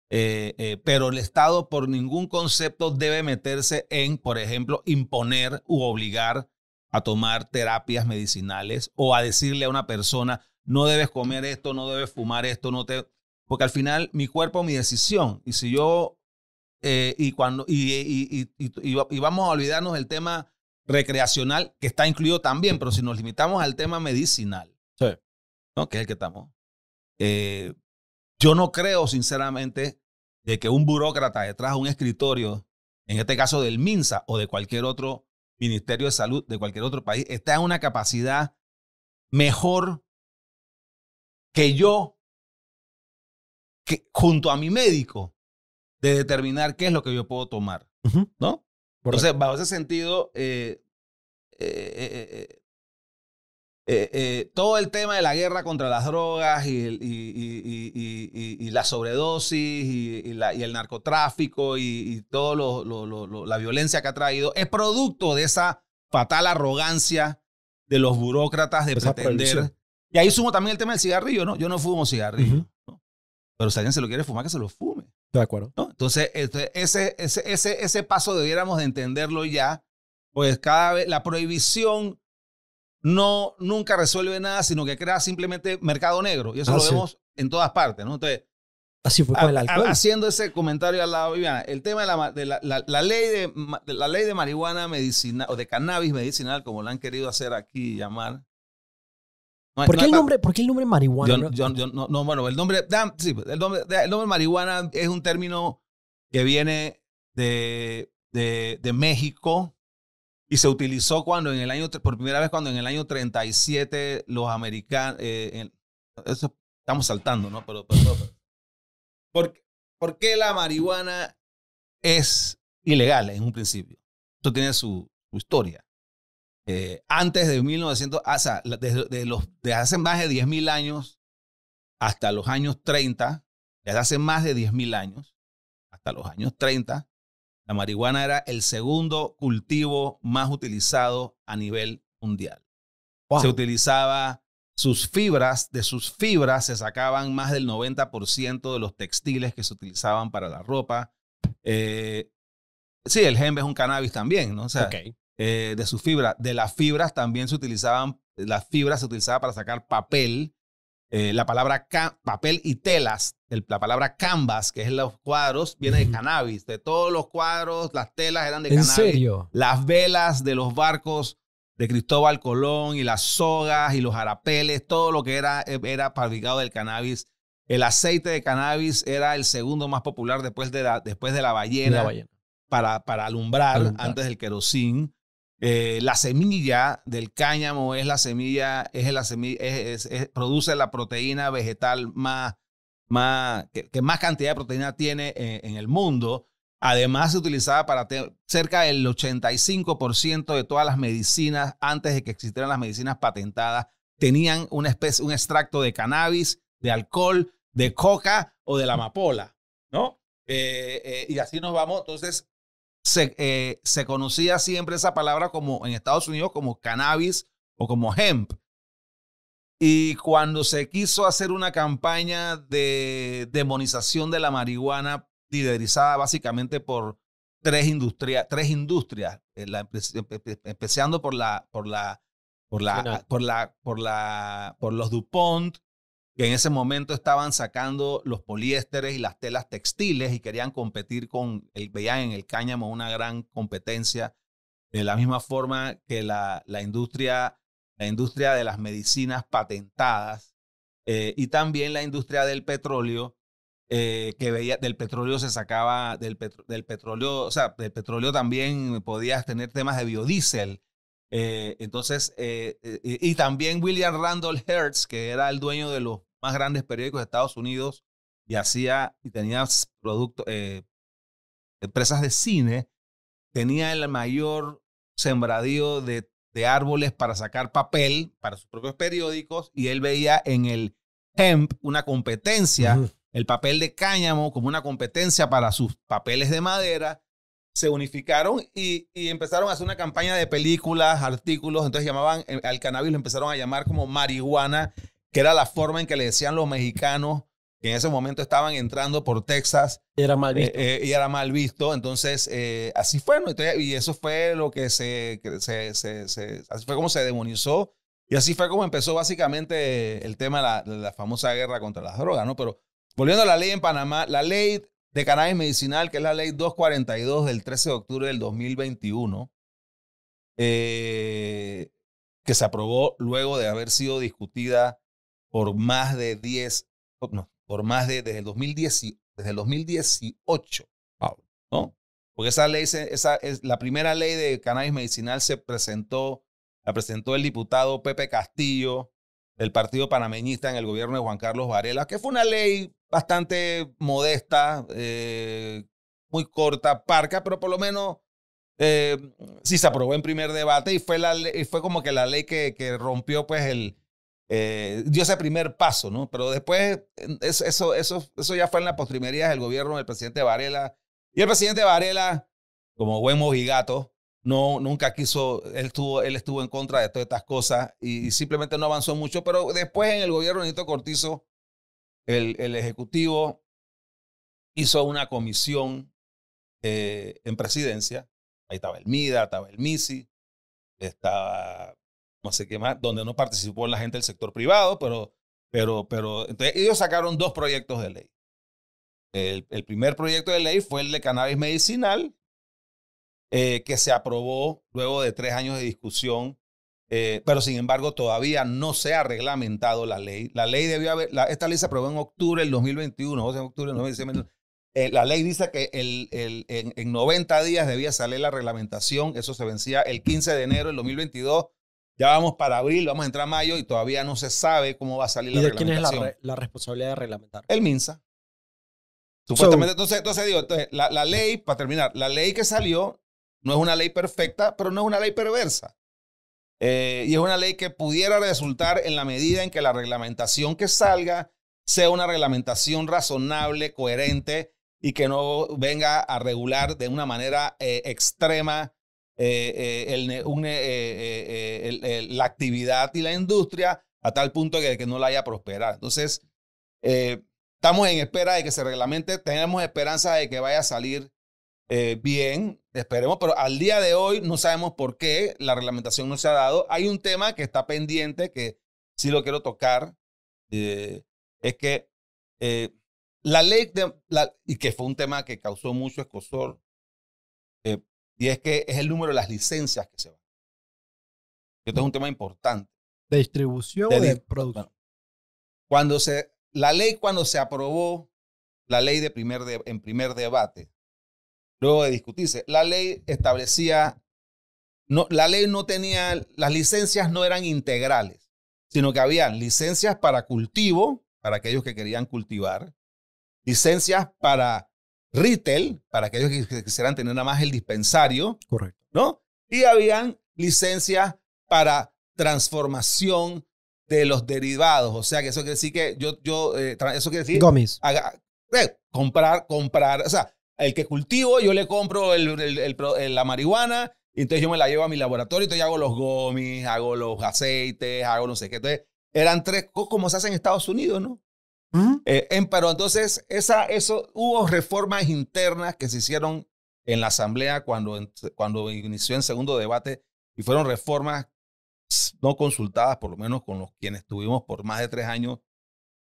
Eh, eh, pero el Estado por ningún concepto debe meterse en, por ejemplo, imponer u obligar a tomar terapias medicinales o a decirle a una persona, no debes comer esto, no debes fumar esto, no te... Porque al final mi cuerpo, mi decisión. Y si yo, eh, y cuando, y, vamos a olvidarnos del tema recreacional, que está incluido también, pero si nos limitamos al tema medicinal, ¿no? que es el que estamos, eh, yo no creo sinceramente de que un burócrata detrás de un escritorio, en este caso del MINSA o de cualquier otro Ministerio de Salud, de cualquier otro país, está en una capacidad mejor que yo, que, junto a mi médico, de determinar qué es lo que yo puedo tomar, ¿no? Entonces, bajo ese sentido, eh, eh, eh, todo el tema de la guerra contra las drogas y, la sobredosis y, el narcotráfico y, toda la violencia que ha traído es producto de esa fatal arrogancia de los burócratas de pretender y ahí sumo también el tema del cigarrillo, ¿no? Yo no fumo cigarrillo. ¿no? Pero si alguien se lo quiere fumar, que se lo fume. De acuerdo. Entonces, este, ese, ese, ese, paso debiéramos de entenderlo ya, pues cada vez la prohibición no nunca resuelve nada, sino que crea simplemente mercado negro. Y eso lo vemos en todas partes, ¿no? Entonces, Así fue haciendo ese comentario al lado, Viviana, el tema de la, ley, de, la ley de marihuana medicinal o de cannabis medicinal, como la han querido hacer aquí llamar, ¿Por, qué el nombre, ¿Por el nombre marihuana? no, bueno, el nombre, el nombre, marihuana es un término que viene de, de, México y se utilizó cuando en el año, por primera vez cuando en el año 37 los americanos, eh, estamos saltando, ¿no? Pero, pero, pero ¿por, qué la marihuana es ilegal en un principio? Esto tiene su historia. Eh, antes de 1900, ah, o sea, desde, hace más de 10.000 años hasta los años 30, desde hace más de 10.000 años hasta los años 30, la marihuana era el segundo cultivo más utilizado a nivel mundial. Se utilizaba sus fibras, de sus fibras se sacaban más del 90% de los textiles que se utilizaban para la ropa. Eh, sí, el gembe es un cannabis también, ¿no? O sea, eh, de su fibra, De las fibras también se utilizaban, las fibras se utilizaban para sacar papel, eh, la palabra papel y telas, la palabra canvas, que es los cuadros, viene de cannabis. De todos los cuadros, las telas eran de ¿En cannabis. Serio? Las velas de los barcos de Cristóbal Colón y las sogas y los arapeles, todo lo que era, e, era fabricado del cannabis. El aceite de cannabis era el segundo más popular después de la, después de la ballena, Para, para alumbrar, antes del querosín. Eh, la semilla del cáñamo es la semilla, es la semilla, produce la proteína vegetal más, más que, más cantidad de proteína tiene eh, en, el mundo. Además, se utilizaba para cerca del 85% de todas las medicinas, antes de que existieran las medicinas patentadas, tenían una especie, un extracto de cannabis, de alcohol, de coca o de la amapola, ¿no? Eh, y así nos vamos. Entonces, eh, se, conocía siempre esa palabra como en Estados Unidos como cannabis o como hemp. Y cuando se quiso hacer una campaña de demonización de la marihuana liderizada básicamente por tres, tres industrias, eh, empezando por la, por la, por la, por la, por la, por los DuPont, que en ese momento estaban sacando los poliésteres y las telas textiles y querían competir con, el, veían en el cáñamo una gran competencia, de la misma forma que la, la industria, la industria de las medicinas patentadas eh, y también la industria del petróleo, eh, que veía, del petróleo se sacaba, del, petróleo, o sea, del petróleo también podías tener temas de biodiesel, eh, entonces, y también William Randall Hertz, que era el dueño de los más grandes periódicos de Estados Unidos y hacía y tenía eh, empresas de cine, tenía el mayor sembradío de, árboles para sacar papel para sus propios periódicos y él veía en el hemp una competencia, el papel de cáñamo como una competencia para sus papeles de madera. Se unificaron y, y empezaron a hacer una campaña de películas, artículos, entonces llamaban eh, al cannabis, lo empezaron a llamar como marihuana que era la forma en que le decían los mexicanos que en ese momento estaban entrando por Texas. Era mal eh, visto. Eh, y era mal visto. Entonces, eh, así fue. y eso fue lo que se, se, Así fue como se demonizó. Y así fue como empezó básicamente el tema de la, famosa guerra contra las drogas, ¿no? Pero volviendo a la ley en Panamá, la ley de cannabis medicinal, que es la ley 242 del 13 de octubre del 2021, que se aprobó luego de haber sido discutida por más de 10, no, por más de, desde el, 2010, desde el 2018. ¿no? Porque esa ley, esa, es, la primera ley de cannabis medicinal se presentó, la presentó el diputado Pepe Castillo del Partido Panameñista en el gobierno de Juan Carlos Varela, que fue una ley bastante modesta, eh, muy corta, parca, pero por lo menos eh, sí se aprobó en primer debate y fue, la, fue como que la ley que rompió pues el, eh, dio ese primer paso, ¿no? Pero después, eso, eso, eso ya fue en las postrimerías del gobierno del presidente Varela. Y el presidente Varela, como buen mojigato, no, nunca quiso, él estuvo, él estuvo en contra de todas estas cosas y, simplemente no avanzó mucho. Pero después en el gobierno de Nito Cortizo, el, Ejecutivo hizo una comisión eh, en presidencia. Ahí estaba el MIDA, estaba el MISI, estaba no sé qué más, donde no participó la gente del sector privado, pero, pero, pero, entonces ellos sacaron dos proyectos de ley. El, primer proyecto de ley fue el de cannabis medicinal, eh, que se aprobó luego de tres años de discusión, eh, pero sin embargo todavía no se ha reglamentado la ley. La ley debió haber, esta ley se aprobó en octubre del 2021, 12 de octubre del 2021. Eh, la ley dice que el, en, 90 días debía salir la reglamentación, eso se vencía el 15 de enero del 2022 ya vamos para abril, vamos a entrar a mayo y todavía no se sabe cómo va a salir ¿Y la de quién es la, responsabilidad de reglamentar? El MINSA. Supuestamente, entonces, entonces digo, la, ley, para terminar, la ley que salió no es una ley perfecta, pero no es una ley perversa. Eh, y es una ley que pudiera resultar en la medida en que la reglamentación que salga sea una reglamentación razonable, coherente y que no venga a regular de una manera eh, extrema la actividad y la industria a tal punto que, no la haya prosperado. Entonces, eh, estamos en espera de que se reglamente, tenemos esperanza de que vaya a salir eh, bien, esperemos, pero al día de hoy no sabemos por qué la reglamentación no se ha dado. Hay un tema que está pendiente, que sí lo quiero tocar, eh, es que la ley, de, y que fue un tema que causó mucho escosor, y es que es el número de las licencias que se van. Esto es un tema importante. ¿De distribución de, o producción? cuando se, la ley cuando se aprobó, la ley de primer en primer debate, luego de discutirse, la ley establecía, no, la ley no tenía, las licencias no eran integrales, sino que había licencias para cultivo, para aquellos que querían cultivar, licencias para retail, para aquellos que quisieran tener nada más el dispensario. Correcto. ¿No? Y habían licencias para transformación de los derivados. O sea, que eso quiere decir que yo, yo, eh, eso quiere decir... Gummies. Eh, comprar, comprar, o sea, el que cultivo, yo le compro el, eh, la marihuana, y entonces yo me la llevo a mi laboratorio, entonces hago los gomis, hago los aceites, hago no sé qué. Entonces, eran tres, como se hace en Estados Unidos, ¿no? ¿Mm? Eh, en, pero entonces, esa, eso, hubo reformas internas que se hicieron en la Asamblea cuando, cuando inició el segundo debate y fueron reformas no consultadas, por lo menos con los quienes estuvimos por más de tres años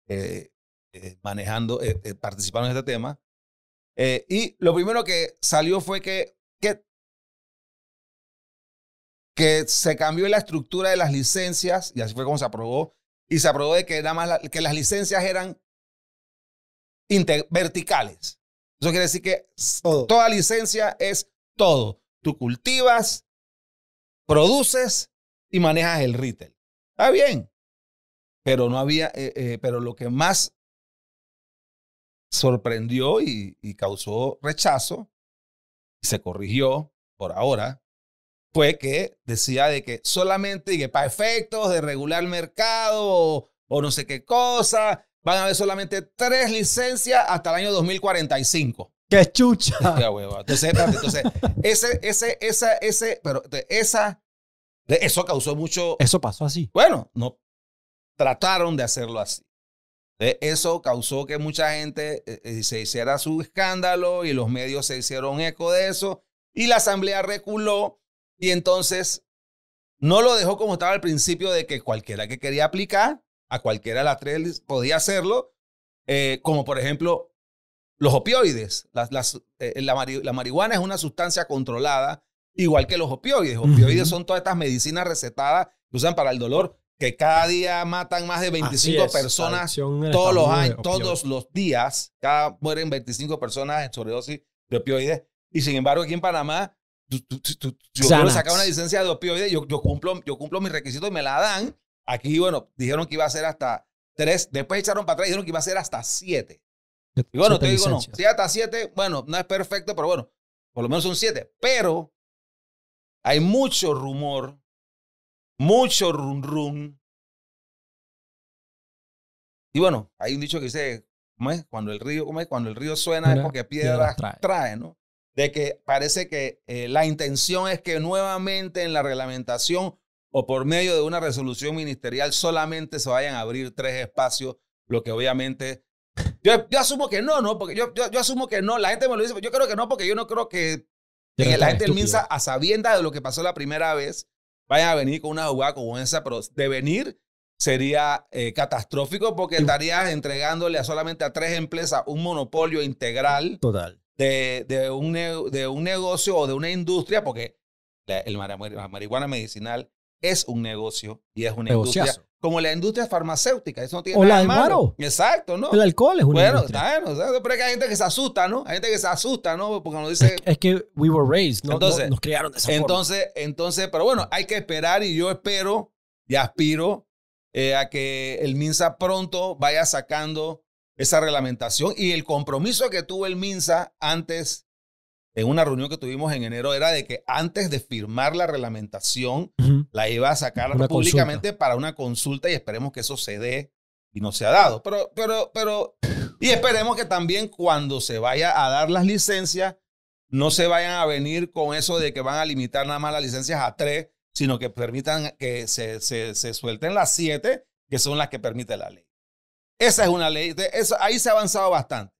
eh, eh, manejando, participando en este tema. y lo primero que salió fue que, que se cambió la estructura de las licencias y así fue como se aprobó y se aprobó de que, nada más que las licencias eran verticales. Eso quiere decir que toda licencia es todo. Tú cultivas, produces y manejas el retail. Está bien. Pero no había, eh, eh, pero lo que más sorprendió y, y causó rechazo, y se corrigió por ahora, fue que decía de que solamente para efectos de regular mercado o, no sé qué cosa, van a haber solamente tres licencias hasta el año 2045. ¡Qué chucha! Entonces, entonces ese, ese, esa, ese, pero esa, eso causó mucho... Eso pasó así. Bueno, no, trataron de hacerlo así. Eso causó que mucha gente eh, eh, se hiciera su escándalo y los medios se hicieron eco de eso y la asamblea reculó y entonces no lo dejó como estaba al principio de que cualquiera que quería aplicar, a cualquiera de las tres podía hacerlo, eh, como por ejemplo los opioides. Las, eh, eh, la, marihuana es una sustancia controlada, igual que los opioides. Opioides son todas estas medicinas recetadas que usan para el dolor, que cada día matan más de 25 personas todos los todos los días. Cada mueren 25 personas en sobredosis de opioides. Y sin embargo, aquí en Panamá yo quiero sacar una licencia de opioides, yo, yo, cumplo, yo cumplo mis requisitos y me la dan. Aquí, bueno, dijeron que iba a ser hasta tres, después echaron para atrás y dijeron que iba a ser hasta siete. Y bueno, te digo, no, si hasta siete, bueno, no es perfecto, pero bueno, por lo menos son siete. Pero hay mucho rumor, mucho rum rum Y bueno, hay un dicho que dice, ¿cómo es? Cuando el río, Cuando el río suena es porque piedras trae, ¿no? de que parece que eh, la intención es que nuevamente en la reglamentación o por medio de una resolución ministerial solamente se vayan a abrir tres espacios, lo que obviamente... Yo, asumo que no, ¿no? Porque yo, yo, asumo que no, la gente me lo dice, yo creo que no, porque yo no creo que, la gente del MINSA, a sabienda de lo que pasó la primera vez, vayan a venir con una jugada como esa, pero de venir sería eh, catastrófico porque estarías entregándole solamente a tres empresas un monopolio integral. Total de, de, un, de un negocio o de una industria, porque la, el, marihuana medicinal es un negocio y es una industria. Como la industria farmacéutica, eso no tiene nada la malo. Exacto, ¿no? El alcohol es una bueno, industria. Bueno, claro, pero hay gente que se asusta, ¿no? Hay gente que se asusta, ¿no? Porque nos dice... Es, que we were raised, nos criaron de esa entonces, Entonces, pero bueno, hay que esperar y yo espero y aspiro eh, a que el MINSA pronto vaya sacando esa reglamentación y el compromiso que tuvo el MINSA antes, en una reunión que tuvimos en enero, era de que antes de firmar la reglamentación, la iba a sacar públicamente para una consulta y esperemos que eso se dé y no se ha dado. Pero, pero, pero, y esperemos que también cuando se vaya a dar las licencias, no se vayan a venir con eso de que van a limitar nada más las licencias a tres, sino que permitan que se suelten las siete, que son las que permite la ley. Esa es una ley. Eso, ahí se ha avanzado bastante.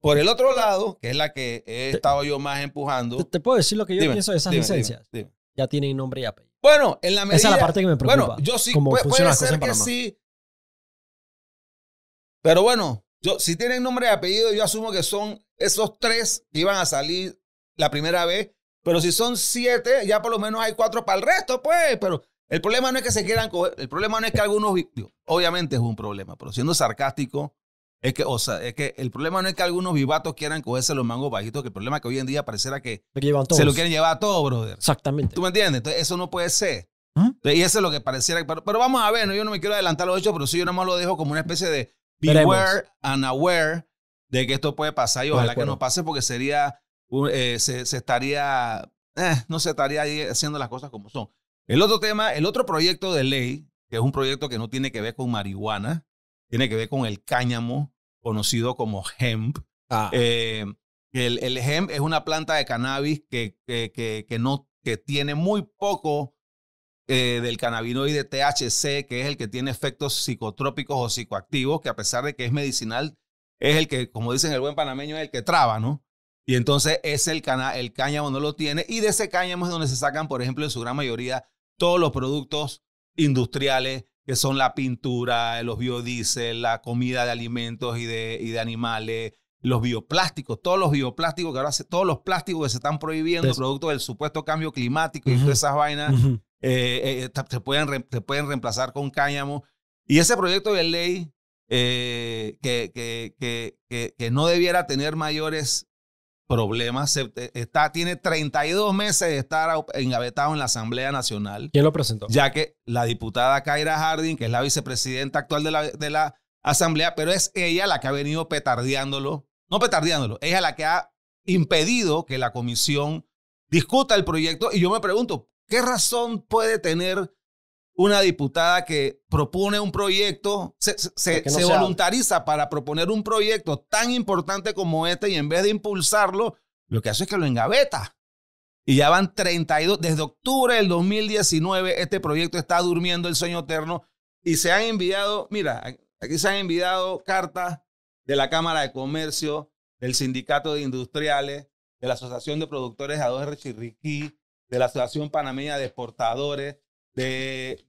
Por el otro lado, que es la que he estado yo más empujando. Te, puedo decir lo que yo pienso de esas licencias. ya tienen nombre y apellido. Bueno, en la medida. Esa es la parte que me preocupa. Bueno, yo sí. puede, ser que sí. Pero bueno, yo, si tienen nombre y apellido, yo asumo que son esos tres que iban a salir la primera vez. Pero si son siete, ya por lo menos hay cuatro para el resto, pues. Pero el problema no es que se quieran coger, el problema no es que algunos, obviamente es un problema, pero siendo sarcástico, es que, o sea, es que el problema no es que algunos vivatos quieran cogerse los mangos bajitos, que el problema es que hoy en día pareciera que se lo quieren llevar a todo, brother. Exactamente. ¿Tú me entiendes? Entonces, eso no puede ser. ¿Ah? y eso es lo que pareciera. Pero, pero, vamos a ver, yo no me quiero adelantar los hechos, pero sí yo nada más lo dejo como una especie de beware and aware de que esto puede pasar y ojalá que no pase porque sería, eh, se, estaría, eh, no se estaría ahí haciendo las cosas como son. El otro tema, el otro proyecto de ley, que es un proyecto que no tiene que ver con marihuana, tiene que ver con el cáñamo, conocido como hemp. Ah. Eh, el, el, hemp es una planta de cannabis que, no, que tiene muy poco eh, del cannabinoide THC, que es el que tiene efectos psicotrópicos o psicoactivos, que a pesar de que es medicinal, es el que, como dicen el buen panameño, es el que traba, ¿no? Y entonces es el, el cáñamo no lo tiene. Y de ese cáñamo es donde se sacan, por ejemplo, en su gran mayoría, todos los productos industriales que son la pintura, los biodiesel, la comida de alimentos y de, de animales, los bioplásticos, todos los bioplásticos que ahora se, todos los plásticos que se están prohibiendo, pues producto del supuesto cambio climático y todas esas vainas, eh, eh, se, pueden pueden reemplazar con cáñamo. Y ese proyecto de ley eh, que, que, que, no debiera tener mayores problemas. Está, tiene 32 meses de estar engavetado en la Asamblea Nacional. ¿Quién lo presentó? Ya que la diputada Kaira Harding, que es la vicepresidenta actual de la, de la Asamblea, pero es ella la que ha venido petardeándolo, no petardeándolo, ella la que ha impedido que la comisión discuta el proyecto. Y yo me pregunto, ¿qué razón puede tener una diputada que propone un proyecto, se, se, voluntariza para proponer un proyecto tan importante como este y en vez de impulsarlo, lo que hace es que lo engaveta. Y ya van 32, desde octubre del 2019, este proyecto está durmiendo el sueño eterno y se han enviado, mira, aquí se han enviado cartas de la Cámara de Comercio, del Sindicato de Industriales, de la Asociación de Productores de r de la Asociación Panameña de Exportadores, de,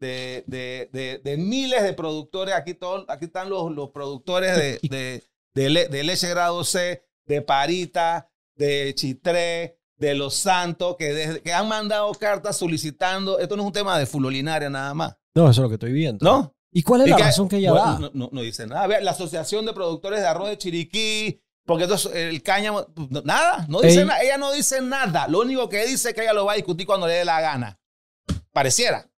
de, de, de, miles de productores. Aquí, todo, aquí están los, los productores de, de, leche grado C, de Parita, de Chitré, de Los Santos, que, han mandado cartas solicitando. Esto no es un tema de fulolinaria nada más. No, eso es lo que estoy viendo. ¿No? ¿Y cuál es la razón que ella da? No, no, dice nada. La Asociación de Productores de Arroz de Chiriquí, porque entonces el cáñamo, nada, no dice nada. Ella no dice nada. Lo único que dice es que ella lo va a discutir cuando le dé la gana. Pareciera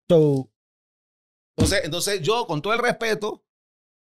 entonces, entonces yo, con todo el respeto,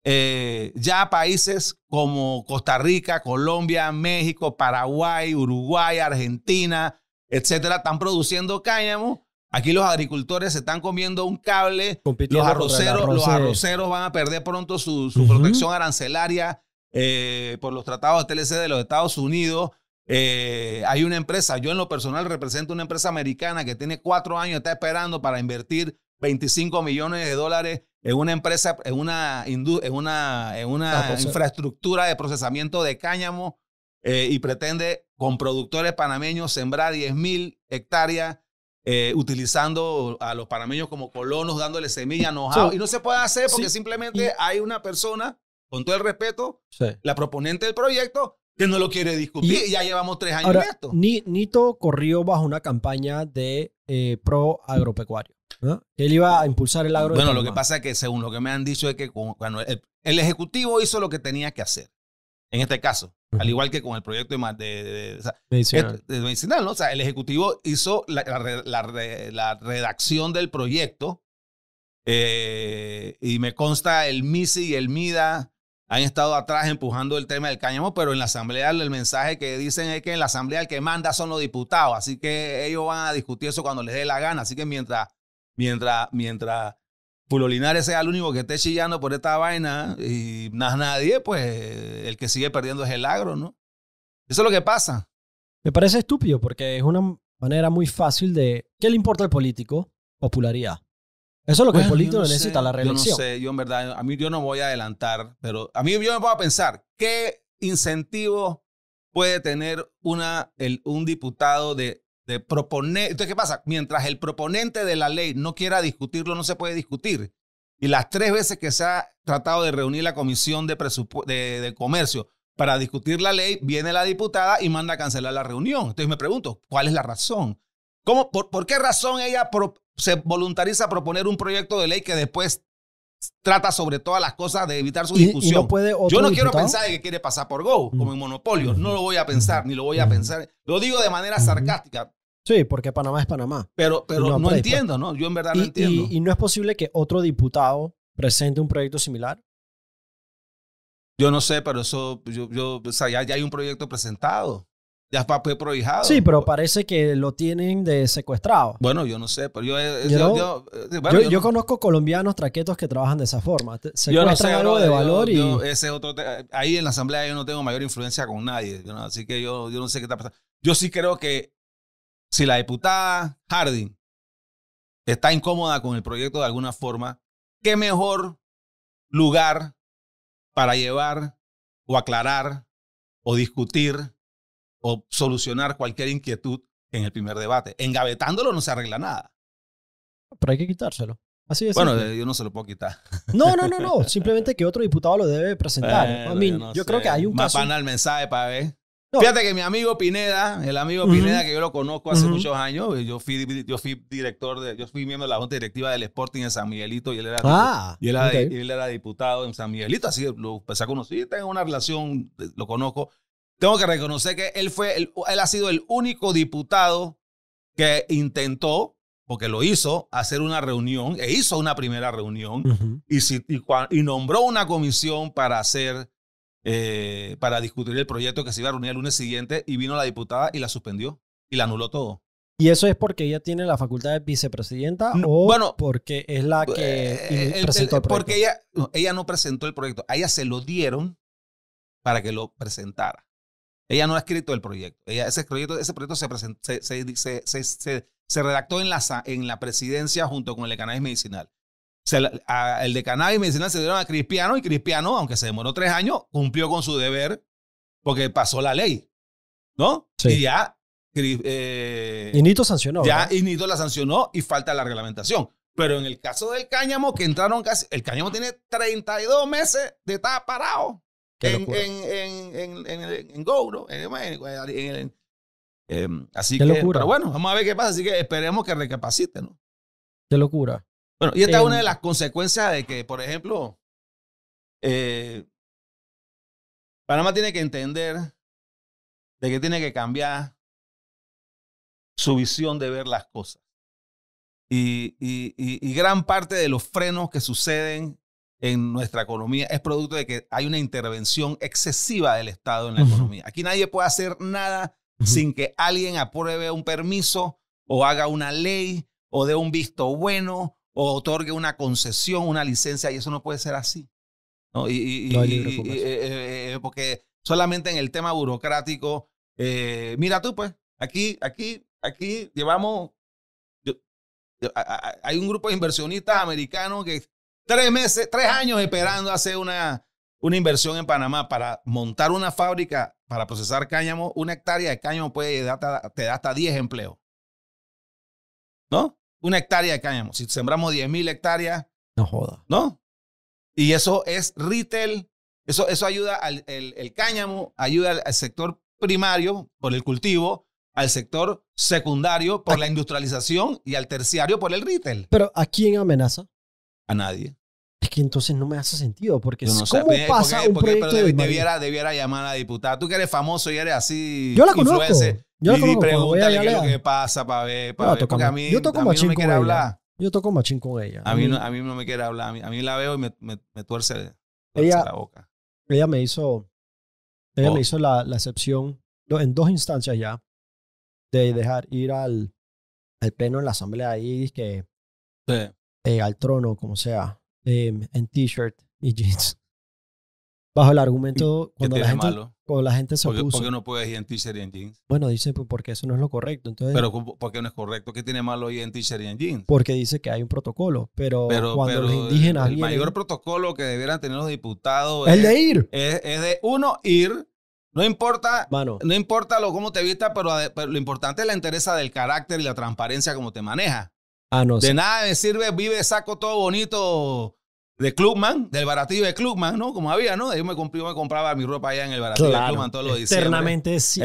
eh, ya países como Costa Rica, Colombia, México, Paraguay, Uruguay, Argentina, etcétera, están produciendo cáñamo. Aquí los agricultores se están comiendo un cable. Los arroceros, los arroceros van a perder pronto su, protección arancelaria eh, por los tratados de TLC de los Estados Unidos. Eh, hay una empresa, yo en lo personal represento una empresa americana que tiene cuatro años, está esperando para invertir 25 millones de dólares en una empresa, en una, en una, en una ah, infraestructura de procesamiento de cáñamo eh, y pretende con productores panameños sembrar mil hectáreas eh, utilizando a los panameños como colonos, dándole semillas, know Y no se puede hacer porque simplemente hay una persona, con todo el respeto, la proponente del proyecto, que no lo quiere discutir. Y, ya llevamos tres años en esto. Ni, Nito corrió bajo una campaña de eh, pro agropecuario. Él iba a impulsar el agro. Bueno, lo que pasa es que según lo que me han dicho es que cuando eh, el, Ejecutivo hizo lo que tenía que hacer, en este caso, al igual que con el proyecto de, este, de, medicinal. ¿no? o sea, el Ejecutivo hizo la, redacción del proyecto eh, y me consta el MISI y el MIDA han estado atrás empujando el tema del cáñamo, pero en la asamblea el mensaje que dicen es que en la asamblea el que manda son los diputados, así que ellos van a discutir eso cuando les dé la gana, así que mientras, mientras, mientras sea el único que esté chillando por esta vaina y más nadie, pues el que sigue perdiendo es el agro, ¿no? Eso es lo que pasa. Me parece estúpido porque es una manera muy fácil de, ¿qué le importa al político? Popularidad. Eso es lo que el político necesita, la reelección. Yo no sé, yo en verdad, a mí yo no voy a adelantar, pero a mí yo me puedo pensar, ¿qué incentivo puede tener una, el, un diputado de, proponer? Entonces, ¿qué pasa? Mientras el proponente de la ley no quiera discutirlo, no se puede discutir. Y las tres veces que se ha tratado de reunir la comisión de, de, comercio para discutir la ley, viene la diputada y manda a cancelar la reunión. Entonces me pregunto, ¿cuál es la razón? ¿Cómo, por, qué razón ella se voluntariza a proponer un proyecto de ley que después trata sobre todas las cosas de evitar su discusión. Yo no quiero pensar que quiere pasar por Go, como en mm. monopolio. No lo voy a pensar, ni lo voy a pensar. Lo digo de manera sarcástica. Sí, porque Panamá es Panamá. Pero, pero no, pues, entiendo, ¿no? Yo en verdad no entiendo. Y, no es posible que otro diputado presente un proyecto similar? Yo no sé, pero eso, yo, o sea, ya hay un proyecto presentado. Ya fue pues, prohijado. Sí, pero parece que lo tienen de secuestrado. Bueno, yo no sé, pero yo... conozco colombianos traquetos que trabajan de esa forma. Secuestran no sé, algo de valor y... ese otro ahí en la asamblea yo no tengo mayor influencia con nadie. Así que yo, yo no sé qué está pasando. Yo sí creo que si la diputada Harding está incómoda con el proyecto de alguna forma, ¿qué mejor lugar para llevar o aclarar o discutir o solucionar cualquier inquietud en el primer debate. Engavetándolo no se arregla nada. Pero hay que quitárselo. Así es. Bueno, yo no se lo puedo quitar. No, no, no, no. Simplemente que otro diputado lo debe presentar. yo, creo que hay un Más caso. Más el mensaje para ver. Fíjate que mi amigo Pineda, el amigo Pineda que yo lo conozco hace muchos años, yo fui, yo fui director, de, yo fui miembro de la junta directiva del Sporting en San Miguelito y él era, ah, y él, era diputado en San Miguelito, así lo empecé pues, a Tengo una relación, eh, lo conozco tengo que reconocer que él, fue él ha sido el único diputado que intentó, porque lo hizo, hacer una reunión, e hizo una primera reunión, y, nombró una comisión para hacer, eh, para discutir el proyecto que se iba a reunir el lunes siguiente, y vino la diputada y la suspendió, y la anuló todo. ¿Y eso es porque ella tiene la facultad de vicepresidenta o porque es la que eh, presentó el, proyecto? Porque ella, ella no presentó el proyecto, a ella se lo dieron para que lo presentara. Ella no ha escrito el proyecto. Ella, ese proyecto, ese proyecto se, se, se, redactó en la, en la presidencia junto con el de medicinal. el de cannabis medicinal se dieron a Crispiano y Crispiano, aunque se demoró tres años, cumplió con su deber porque pasó la ley. ¿No? Y ya. Eh, y sancionó. Ya y Nito la sancionó y falta la reglamentación. Pero en el caso del cáñamo, que entraron casi. El cáñamo tiene 32 meses de estar parado en, en, en, en, Go, ¿no? Em, así que, locura. pero bueno, vamos a ver qué pasa. Así que esperemos que recapacite, ¿no? Qué locura. Bueno, y esta es una de em, las consecuencias de que, por ejemplo, eh, Panamá tiene que entender de que tiene que cambiar su visión de ver las cosas. y, y gran parte de los frenos que suceden en nuestra economía es producto de que hay una intervención excesiva del Estado en la economía. Aquí nadie puede hacer nada sin que alguien apruebe un permiso o haga una ley o dé un visto bueno o otorgue una concesión, una licencia, y eso no puede ser así. ¿no? Y, y, eh, eh, eh, porque solamente en el tema burocrático, mira tú pues, aquí, aquí, aquí llevamos, hay un grupo de inversionistas americanos que tres meses, tres años esperando hacer una, una inversión en Panamá para montar una fábrica para procesar cáñamo. Una hectárea de cáñamo puede te da hasta 10 empleos. ¿No? Una hectárea de cáñamo. Si sembramos diez mil hectáreas. No joda. ¿No? Y eso es retail. Eso, eso ayuda al el, cáñamo, ayuda al sector primario por el cultivo, al sector secundario por la industrialización y al terciario por el retail. Pero ¿a quién amenaza? A nadie es que entonces no me hace sentido, porque no ¿cómo pasa un proyecto pero debiera, llamar a la diputada. Tú que eres famoso y eres así... Yo la conozco. Yo y pregúntale qué es lo que pasa para ver, para a mí, yo toco a no me quiere hablar. Yo toco machín con ella. A mí, no, a mí no me quiere hablar. A mí, la veo y me, me, tuerce, la boca. Ella me hizo, ella me oh. hizo la, la excepción en dos instancias ya de ah. dejar ir al, pleno en la asamblea ahí, que eh, al trono, como sea. Em, en t-shirt y jeans. Bajo el argumento, cuando la, gente, la gente se ¿Por qué, opuso, no puedes ir en t-shirt y en jeans? Bueno, dice pues, porque eso no es lo correcto. Entonces, pero ¿por qué no es correcto? ¿Qué tiene malo ir en t-shirt y en jeans? Porque dice que hay un protocolo, pero, cuando los indígenas... El, mayor protocolo que debieran tener los diputados... es, de ir. Es, de uno, ir. No importa, no importa lo, cómo te vistas, pero, lo importante es la interés del carácter y la transparencia como te maneja. Ah, de nada me sirve, vive, saco todo bonito de Clubman, del baratillo de Clubman, ¿no? Como había, ¿no? Yo me, me compraba mi ropa allá en el baratillo de Clubman todos los sí.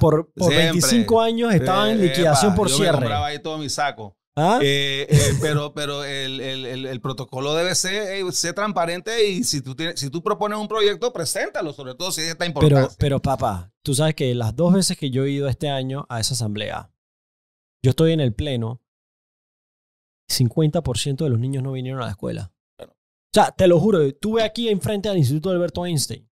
por, por 25 años estaba en eh, liquidación por cierre. Yo compraba ahí todo mi saco. ¿Ah? Eh, eh, pero pero el, protocolo debe ser, ser transparente y si tú, tienes, si tú propones un proyecto, preséntalo, sobre todo si es está importante. Pero, pero papá, tú sabes que las dos veces que yo he ido este año a esa asamblea, yo estoy en el pleno 50% de los niños no vinieron a la escuela. O sea, te lo juro, estuve aquí enfrente al Instituto Alberto Einstein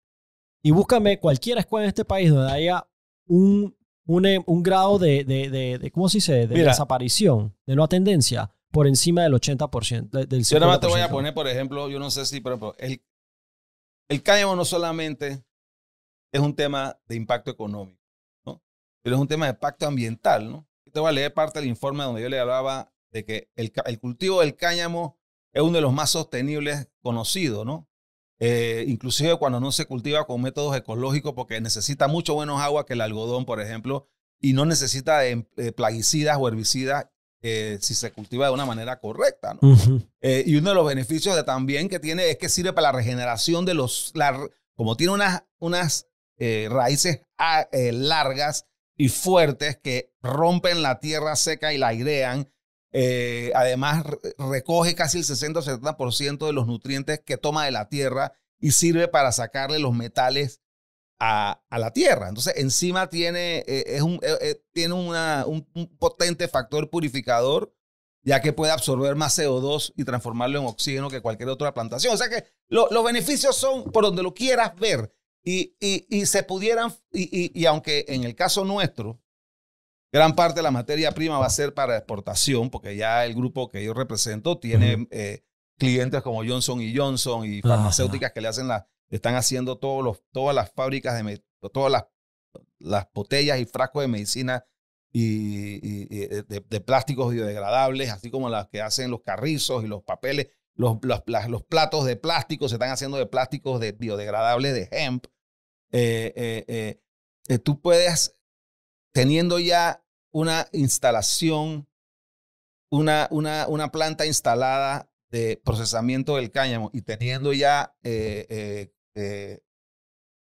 y búscame cualquier escuela en este país donde haya un, un, grado de, ¿cómo se dice? De desaparición, de no atendencia, por encima del 80%. Del Yo nada más te voy a poner, por ejemplo, yo no sé si, pero el, el cáñamo no solamente es un tema de impacto económico, ¿no? pero es un tema de impacto ambiental. ¿no? Te voy a leer parte del informe donde yo le hablaba de que el, cultivo del cáñamo es uno de los más sostenibles conocidos, ¿no? Eh, inclusive cuando no se cultiva con métodos ecológicos porque necesita mucho menos agua que el algodón, por ejemplo, y no necesita em, eh, plaguicidas o herbicidas eh, si se cultiva de una manera correcta. ¿no? y uno de los beneficios también que tiene es que sirve para la regeneración de los, como tiene unas, unas raíces ah, largas y fuertes que rompen la tierra seca y la airean, eh, además, recoge casi el 60 o 70% de los nutrientes que toma de la tierra y sirve para sacarle los metales a, la tierra. Entonces, encima tiene, eh, es un, eh, tiene una, un, potente factor purificador, ya que puede absorber más CO2 y transformarlo en oxígeno que cualquier otra plantación. O sea que los beneficios son por donde lo quieras ver. Y, y se pudieran, y, y aunque en el caso nuestro, Gran parte de la materia prima va a ser para exportación, porque ya el grupo que yo represento tiene eh, clientes como Johnson y Johnson y farmacéuticas que le hacen la, están haciendo todos los, todas las fábricas de todas las, las botellas y frascos de medicina y, eh, de, plásticos biodegradables, así como las que hacen los carrizos y los papeles, los, los, platos de plástico se están haciendo de plásticos de biodegradables de hemp. Eh, tú puedes teniendo ya una instalación, una, una, planta instalada de procesamiento del cáñamo y teniendo ya eh, eh, eh,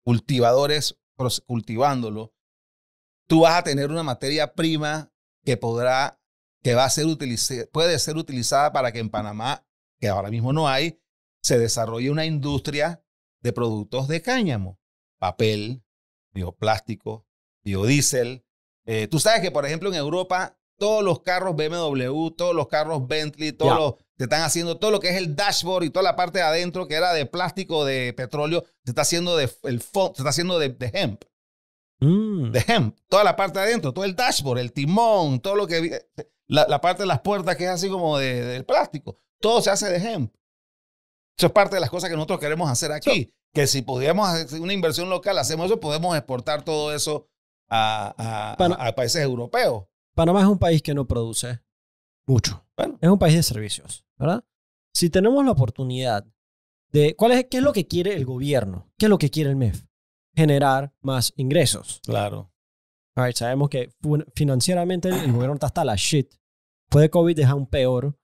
cultivadores cultivándolo, tú vas a tener una materia prima que podrá, que va a ser puede ser utilizada para que en Panamá, que ahora mismo no hay, se desarrolle una industria de productos de cáñamo, papel, bioplástico, biodiesel, eh, tú sabes que, por ejemplo, en Europa, todos los carros BMW, todos los carros Bentley, todos te están haciendo todo lo que es el dashboard y toda la parte de adentro que era de plástico, de petróleo, te está haciendo de, el, está haciendo de, hemp. Mm. De hemp. Toda la parte de adentro, todo el dashboard, el timón, todo lo que... La, parte de las puertas que es así como de, del plástico. Todo se hace de hemp. Eso es parte de las cosas que nosotros queremos hacer aquí. que si pudiéramos hacer una inversión local, hacemos eso, podemos exportar todo eso a, a, países europeos. Panamá es un país que no produce mucho. Es un país de servicios, ¿verdad? Si tenemos la oportunidad de... ¿cuál es, ¿Qué es lo que quiere el gobierno? ¿Qué es lo que quiere el MEF? Generar más ingresos. Claro. sabemos que financieramente el gobierno está hasta la shit. Fue de COVID, deja un peor.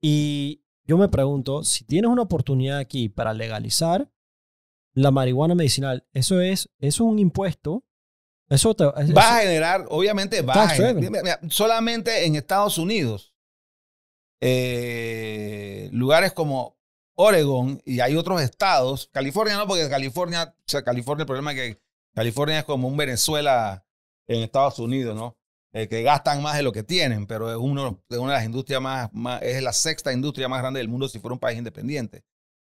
Y yo me pregunto, si tienes una oportunidad aquí para legalizar la marihuana medicinal, eso es, eso es un impuesto va a generar, obviamente va a generar. solamente en Estados Unidos, eh, lugares como Oregon y hay otros estados, California no, porque California, sea, California, el problema es que California es como un Venezuela en Estados Unidos, ¿no? Eh, que gastan más de lo que tienen, pero es uno, de una de las industrias más, es la sexta industria más grande del mundo si fuera un país independiente.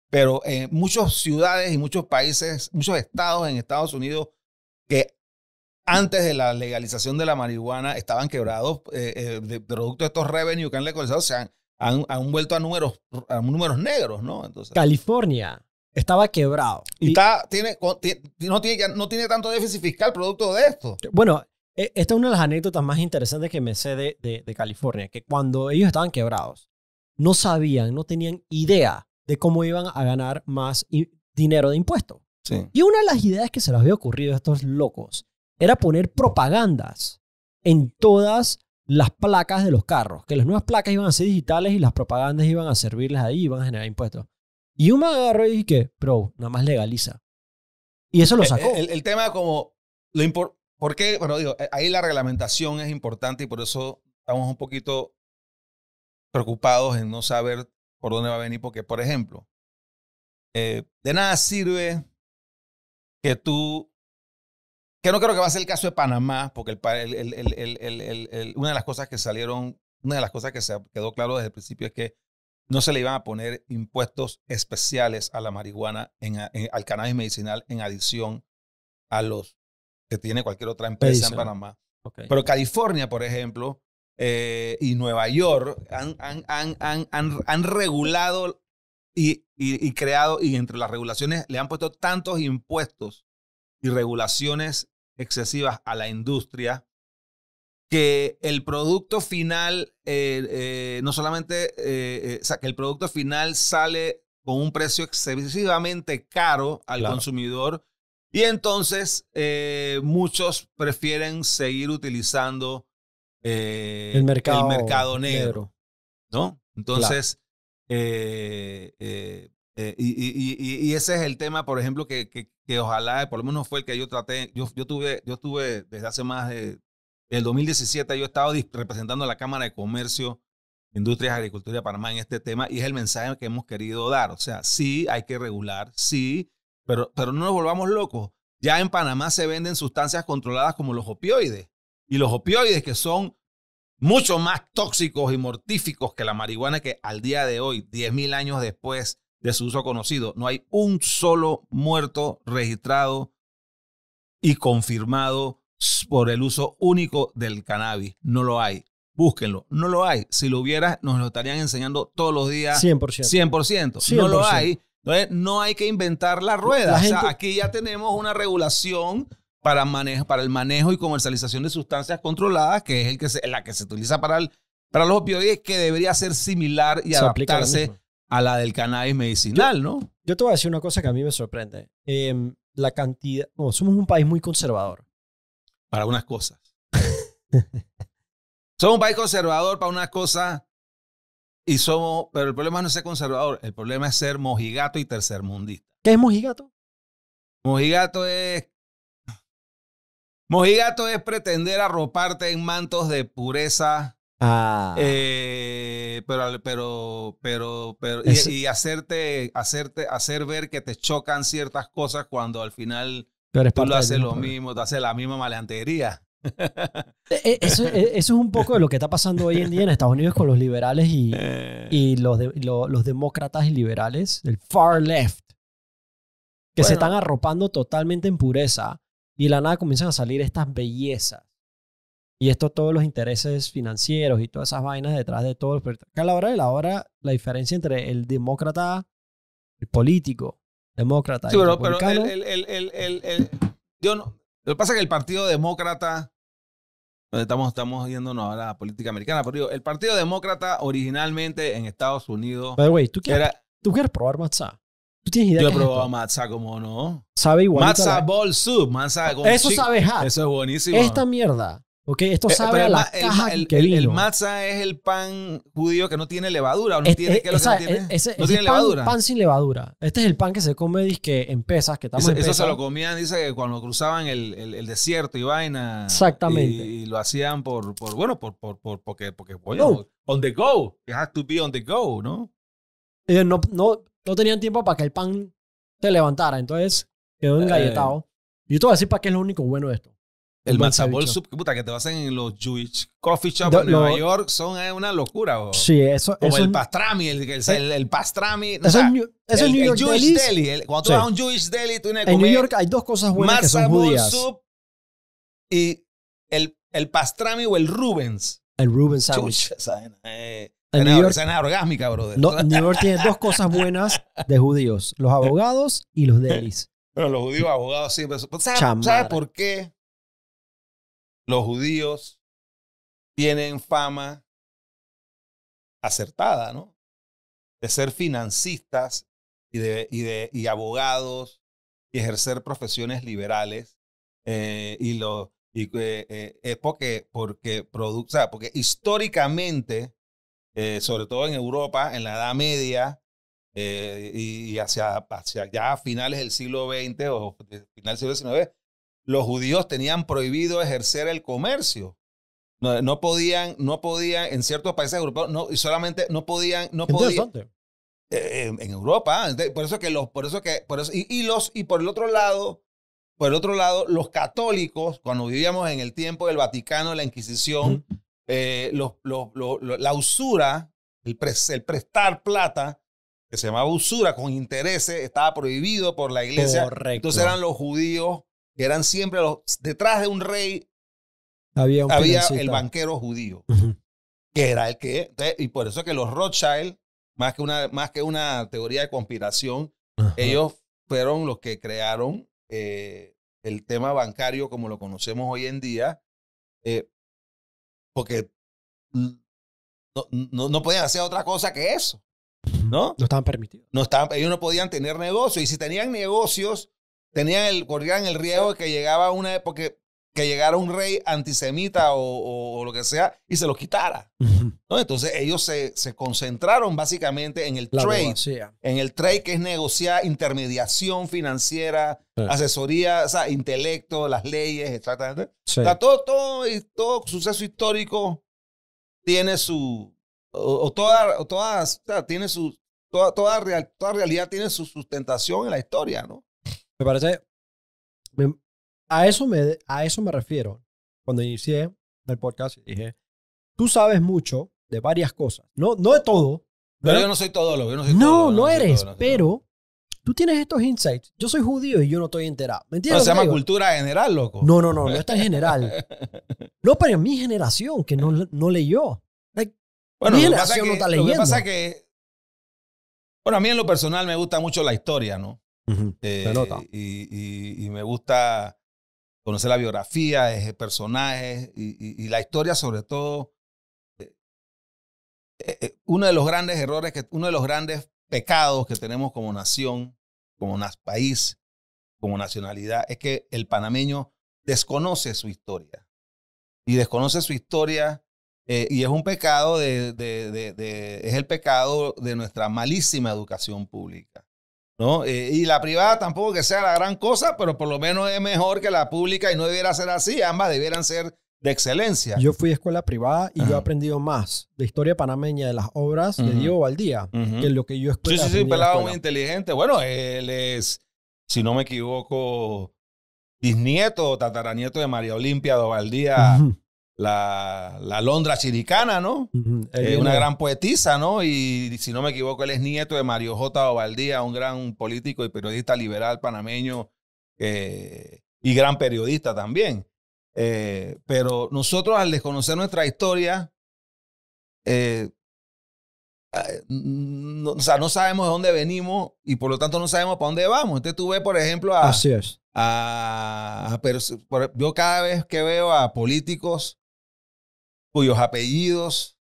Pero en eh, muchas ciudades y muchos países, muchos estados en Estados Unidos que antes de la legalización de la marihuana estaban quebrados eh, eh, producto de estos revenues que han legalizado, se han, han, vuelto a números, a números negros, ¿no? Entonces, California estaba quebrado. Y, tiene, no, tiene, no tiene tanto déficit fiscal producto de esto. Bueno, e, esta es una de las anécdotas más interesantes que me sé de, California, que cuando ellos estaban quebrados, no sabían, no tenían idea de cómo iban a ganar más dinero de impuesto. Y una de las ideas que se les había ocurrido a estos locos era poner propagandas en todas las placas de los carros, que las nuevas placas iban a ser digitales y las propagandas iban a servirles ahí, iban a generar impuestos. Y un agarró y dije que, bro, nada más legaliza. Y eso lo eh, sacó. El, tema como, lo ¿por qué? Bueno, digo, eh, ahí la reglamentación es importante y por eso estamos un poquito preocupados en no saber por dónde va a venir, porque, por ejemplo, eh, de nada sirve que tú que no creo que va a ser el caso de Panamá, porque el, una de las cosas que salieron, una de las cosas que se quedó claro desde el principio es que no se le iban a poner impuestos especiales a la marihuana, en, al cannabis medicinal en adición a los que tiene cualquier otra empresa en Panamá. Pero California, por ejemplo, eh, y Nueva York han, han, han, han regulado y, y, y, creado, y entre las regulaciones le han puesto tantos impuestos y regulaciones excesivas a la industria, que el producto final, eh, eh, no solamente, eh, o sea, que el producto final sale con un precio excesivamente caro al consumidor y entonces muchos prefieren seguir utilizando el mercado, negro, ¿no? Entonces, eh, y, ese es el tema, por ejemplo, que, que, que, ojalá, por lo menos fue el que yo traté, yo, yo, tuve, yo desde hace más de, el 2017, yo he estado representando a la Cámara de Comercio, Industrias, Agricultura de Panamá en este tema y es el mensaje que hemos querido dar. O sea, sí hay que regular, sí, pero, pero no nos volvamos locos. Ya en Panamá se venden sustancias controladas como los opioides y los opioides que son mucho más tóxicos y mortíficos que la marihuana que al día de hoy, 10.000 años después, de su uso conocido. No hay un solo muerto registrado y confirmado por el uso único del cannabis. No lo hay. Búsquenlo. No lo hay. Si lo hubiera, nos lo estarían enseñando todos los días. 100%. 100%. No lo hay. Entonces, no hay que inventar la rueda. o sea, aquí ya tenemos una regulación para, para el manejo y comercialización de sustancias controladas, que es el que la que se utiliza para, para los opioides, que debería ser similar y adaptarse a la del cannabis medicinal, ¿no? Yo te voy a decir una cosa que a mí me sorprende. Em, la cantidad, no, somos un país muy conservador. Para unas cosas. somos un país conservador para unas cosas y somos, pero el problema no es ser conservador, el problema es ser mojigato y tercermundista. ¿Qué es mojigato? Mojigato es Mojigato es pretender arroparte en mantos de pureza. Ah. Eh, eh, pero, pero, pero, y, hacerte, hacerte, hacer ver que te chocan ciertas cosas cuando al final tú lo haces lo mismo, te hace la misma maleantería. E, e, e, eso, es un poco de lo que está pasando hoy en día en Estados Unidos con los liberales y, eh. y los, demócratas y liberales, el far left, que se están arropando totalmente en pureza y de la nada comienzan a salir estas bellezas y esto, todos los intereses financieros y todas esas vainas detrás de todo. acá a la hora de la hora, la diferencia entre el demócrata, el político, demócrata sí, pero, el, el, el, yo no, Lo que pasa es que el Partido Demócrata. Estamos, estamos yéndonos a la política americana, por el Partido Demócrata originalmente en Estados Unidos. Pero, güey, ¿tú quieres, ¿tú quieres probar matzah? ¿Tú tienes idea? Yo he probado matza como no. Sabe igual. Matza ball soup. Matza eso sabe Eso es buenísimo. Esta mierda Ok, esto eh, sabe a la el, el, que es el pan judío que no tiene levadura. no tiene, pan, levadura. sin levadura. Este es el pan que se come que en pesas, que Eso, eso se lo comían, dice que cuando cruzaban el, desierto y vaina. Exactamente. Y, lo hacían por, por bueno, por, por, por porque, porque no. on the go. It has to be on the go, ¿no? Eh, no, no, no tenían tiempo para que el pan se levantara. Entonces quedó eh, engalletado. y Yo te voy a decir para qué es lo único bueno de esto el matzabol que puta, que te hacen en los Jewish coffee shops en Nueva York, son una locura. Bro. Sí, eso eso, el pastrami, el, eh, el, el, pastrami. eso, es el, New York Jewish Deli. cuando tú vas a un Jewish Deli, tú tienes que En New York hay dos cosas buenas que son judías. soup y el, el pastrami o el Rubens. El Rubens sandwich. Chucha, eh. esa, es una... New York, escena orgásmica, brother. No, New York tiene dos cosas buenas de judíos: los abogados y los delis. Pero los judíos abogados siempre. Pues, pues, ¿Sabes, por qué? los judíos tienen fama acertada, ¿no? De ser financistas y, de, y, de, y abogados y ejercer profesiones liberales. Eh, y lo, y, eh, eh, es porque, porque, porque históricamente, sobre todo en Europa, en la Edad Media, y hacia, ya finales del siglo XX o final del siglo XIX, los judíos tenían prohibido ejercer el comercio. No, podían, no podían, en ciertos países europeos, y solamente no podían, no podían. Eh, eh, en, Europa, por eso que los, por eso que, por eso, y, los, y por el otro lado, por el otro lado, los católicos, cuando vivíamos en el tiempo del Vaticano, la Inquisición, eh, la usura, el, el prestar plata, que se llamaba usura con intereses, estaba prohibido por la iglesia. Correcto. Entonces eran los judíos eran siempre los. Detrás de un rey había, un había el banquero judío, que era el que. Y por eso es que los Rothschild, más que una, más que una teoría de conspiración, ellos fueron los que crearon eh, el tema bancario como lo conocemos hoy en día, eh, porque no, no, no, podían hacer otra cosa que eso. ¿No? No estaban permitidos. No estaban, ellos no podían tener negocios. Y si tenían negocios, tenían el, corrían el riesgo de que llegaba una época que llegara un rey antisemita o, lo que sea y se los quitara. ¿no? Entonces ellos se, se, concentraron básicamente en el trade, en el trade que es negociar intermediación financiera, asesoría, sea, intelecto, las leyes, exactamente. O sea, todo, todo, suceso histórico tiene su, o, toda, todas, tiene su, toda, toda, real, toda realidad tiene su sustentación en la historia, ¿no? Me parece. a, eso me, a eso me refiero cuando inicié el podcast dije: Tú sabes mucho de varias cosas. No, no de todo. Pero yo no soy todólogo. Yo no, soy no, no, eres, pero tú tienes estos insights. Yo soy judío y yo no estoy enterado. ¿Me entiendes? se llama cultura general, loco. No, no, no, no está en general. No para mi generación que no, no leyó. mi generación no está leyendo. Lo que pasa es que. Bueno, a mí en lo personal me gusta mucho la historia, ¿no? Eh, y, me gusta conocer la biografía, de personajes y, la historia sobre todo. Eh, eh, uno de los grandes errores, que, uno de los grandes pecados que tenemos como nación, como país, como nacionalidad, es que el panameño desconoce su historia. Y desconoce su historia y es un pecado de, es el pecado de nuestra malísima educación pública. ¿no? Eh, y la privada tampoco que sea la gran cosa, pero por lo menos es mejor que la pública y no debiera ser así. Ambas debieran ser de excelencia. Yo fui a escuela privada y yo he aprendido más de historia panameña de las obras de Diego Valdía que lo que yo escuché. Sí, sí, sí, pelado muy inteligente. Bueno, él es, si no me equivoco, bisnieto o tataranieto de María Olimpia de la, la Londra chiricana, ¿no? Eh, una gran poetisa, ¿no? Y si no me equivoco, él es nieto de Mario J. Ovaldía, un gran político y periodista liberal panameño eh, y gran periodista también. Eh, pero nosotros al desconocer nuestra historia, no, o sea, no sabemos de dónde venimos y por lo tanto no sabemos para dónde vamos. Entonces tú ves, por ejemplo, a... a, pero yo cada vez que veo a políticos cuyos apellidos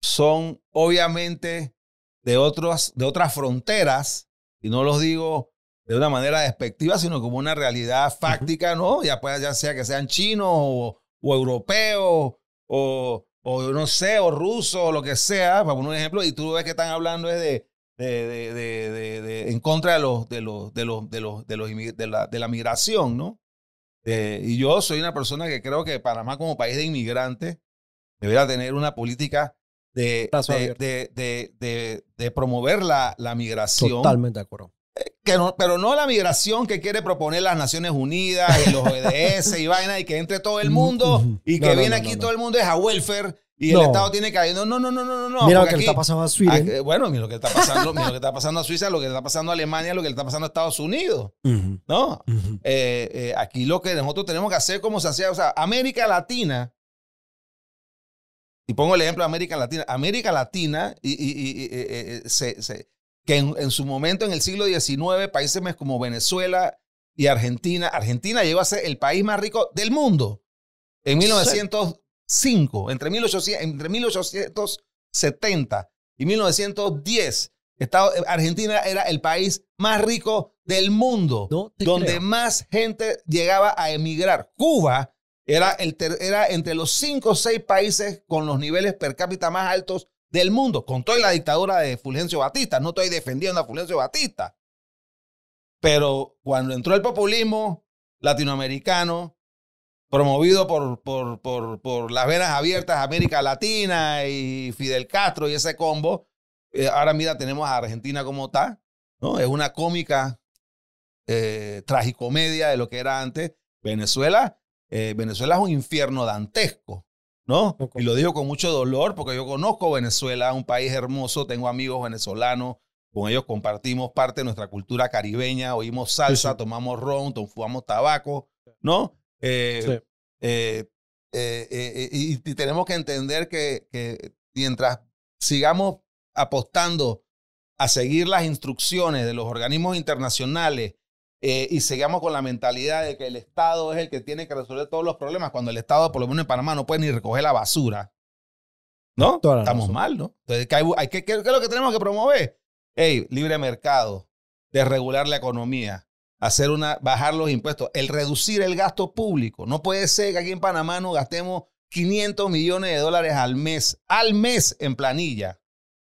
son obviamente de, otros, de otras fronteras, y no los digo de una manera despectiva, sino como una realidad fáctica, ¿no? Ya, pues, ya sea que sean chinos o, europeos o, no sé, o rusos o lo que sea, para poner un ejemplo, y tú ves que están hablando es de, de, en contra de los de los de los de los de la, migración, ¿no? Eh, y yo soy una persona que creo que Panamá como país de inmigrantes debería tener una política de, de, promover la, migración. Totalmente de acuerdo. Eh, que pero no la migración que quiere proponer las Naciones Unidas y los ODS e y vaina y que entre todo el mm, mundo y que viene aquí todo el mundo es a welfare y el Estado tiene que no no no no no no mira lo que le está pasando a Suiza bueno mira lo que está pasando está pasando a Suiza lo que le está pasando a Alemania lo que le está pasando a Estados Unidos no eh, eh, aquí lo que nosotros tenemos que hacer como se hacía o sea América Latina y pongo el ejemplo de América Latina. América Latina, y, eh, eh, eh, que en, su momento, en el siglo XIX, países como Venezuela y Argentina, Argentina llegó a ser el país más rico del mundo en 1905, entre, 1870 y 1910. Argentina era el país más rico del mundo, donde más gente llegaba a emigrar. Cuba era, era entre los cinco o seis países con los niveles per cápita más altos del mundo, con toda la dictadura de Fulgencio Batista. No estoy defendiendo a Fulgencio Batista. Pero cuando entró el populismo latinoamericano, promovido por, por, las venas abiertas América Latina y Fidel Castro y ese combo, eh, ahora mira, tenemos a Argentina como está. ¿no? Es una cómica eh, tragicomedia de lo que era antes. Venezuela eh, Venezuela es un infierno dantesco, ¿no? Y lo digo con mucho dolor porque yo conozco Venezuela, un país hermoso, tengo amigos venezolanos, con ellos compartimos parte de nuestra cultura caribeña, oímos salsa, tomamos ron, fumamos tabaco, ¿no? Eh, eh, y, tenemos que entender que, mientras sigamos apostando a seguir las instrucciones de los organismos internacionales eh, y seguimos con la mentalidad de que el Estado es el que tiene que resolver todos los problemas, cuando el Estado, por lo menos en Panamá, no puede ni recoger la basura. ¿No? Estamos mal, ¿no? Entonces, ¿qué, hay, es lo que tenemos que promover? Hey, libre mercado, desregular la economía, hacer una, bajar los impuestos, el reducir el gasto público. No puede ser que aquí en Panamá no gastemos 500 millones de dólares al mes, al mes en planilla.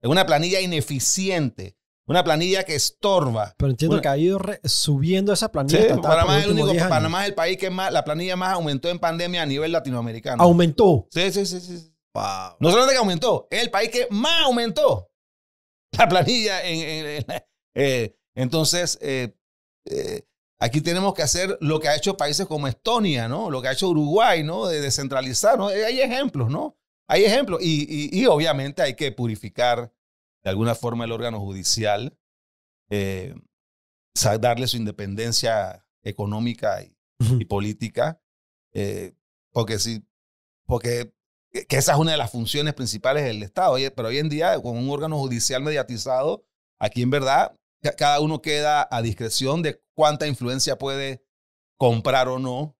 Es una planilla ineficiente una planilla que estorba. Pero entiendo que ha ido subiendo esa planilla. Sí, Panamá, es el único, país que más, la planilla más aumentó en pandemia a nivel latinoamericano. ¿Aumentó? Sí, sí, sí. sí. No solamente que aumentó, es el país que más aumentó la planilla. En, eh, entonces, eh, eh, aquí tenemos que hacer lo que ha hecho países como Estonia, ¿no? Lo que ha hecho Uruguay, ¿no? De descentralizar, ¿no? Hay ejemplos, ¿no? Hay ejemplos. y obviamente hay que purificar de alguna forma el órgano judicial eh, darle su independencia económica y, política, eh, porque si, porque eh, que esa es una de las funciones principales del Estado, pero hoy en día con un órgano judicial mediatizado, aquí en verdad cada uno queda a discreción de cuánta influencia puede comprar o no,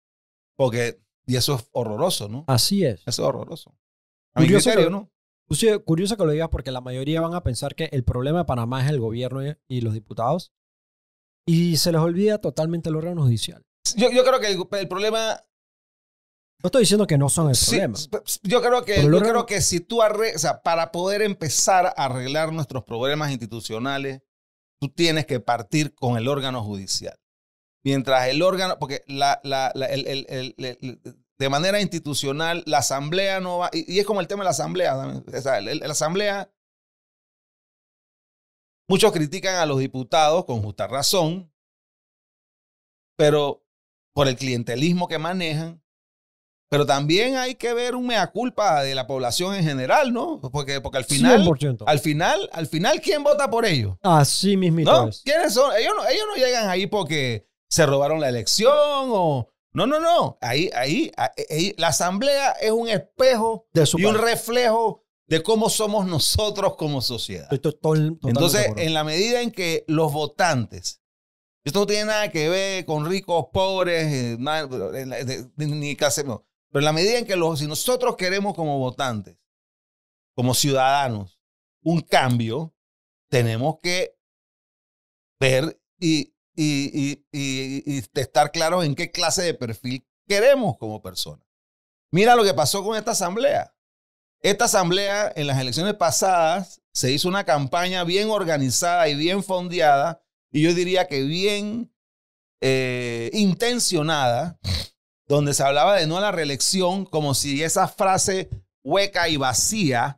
porque y eso es horroroso, ¿no? Así es. Eso es horroroso. A curioso ¿no? Curioso que lo digas porque la mayoría van a pensar que el problema de Panamá es el gobierno y los diputados y se les olvida totalmente el órgano judicial. Yo, creo que el, problema... No estoy diciendo que no son el problema. Pues, yo creo que, yo creo que si tú arreglas, o sea, para poder empezar a arreglar nuestros problemas institucionales, tú tienes que partir con el órgano judicial. Mientras el órgano, porque la, la de manera institucional, la asamblea no va, y, es como el tema de la asamblea, la, asamblea, muchos critican a los diputados con justa razón, pero por el clientelismo que manejan, pero también hay que ver un mea culpa de la población en general, ¿no? Porque, porque al final, al final, al final, ¿quién vota por ellos? Así mismo. ¿Quiénes son? ellos no llegan ahí porque se robaron la elección o, no, no, no. Ahí, ahí, eh, eh, la asamblea es un espejo de su y un reflejo de cómo somos nosotros como sociedad. Entonces, en la medida en que los votantes, esto no tiene nada que ver con ricos, pobres, eh, ni qué no. pero en la medida en que los, si nosotros queremos como votantes, como ciudadanos, un cambio, tenemos que ver y y, estar claros en qué clase de perfil queremos como persona. Mira lo que pasó con esta asamblea. Esta asamblea en las elecciones pasadas se hizo una campaña bien organizada y bien fondeada, y yo diría que bien eh, intencionada, donde se hablaba de no a la reelección como si esa frase hueca y vacía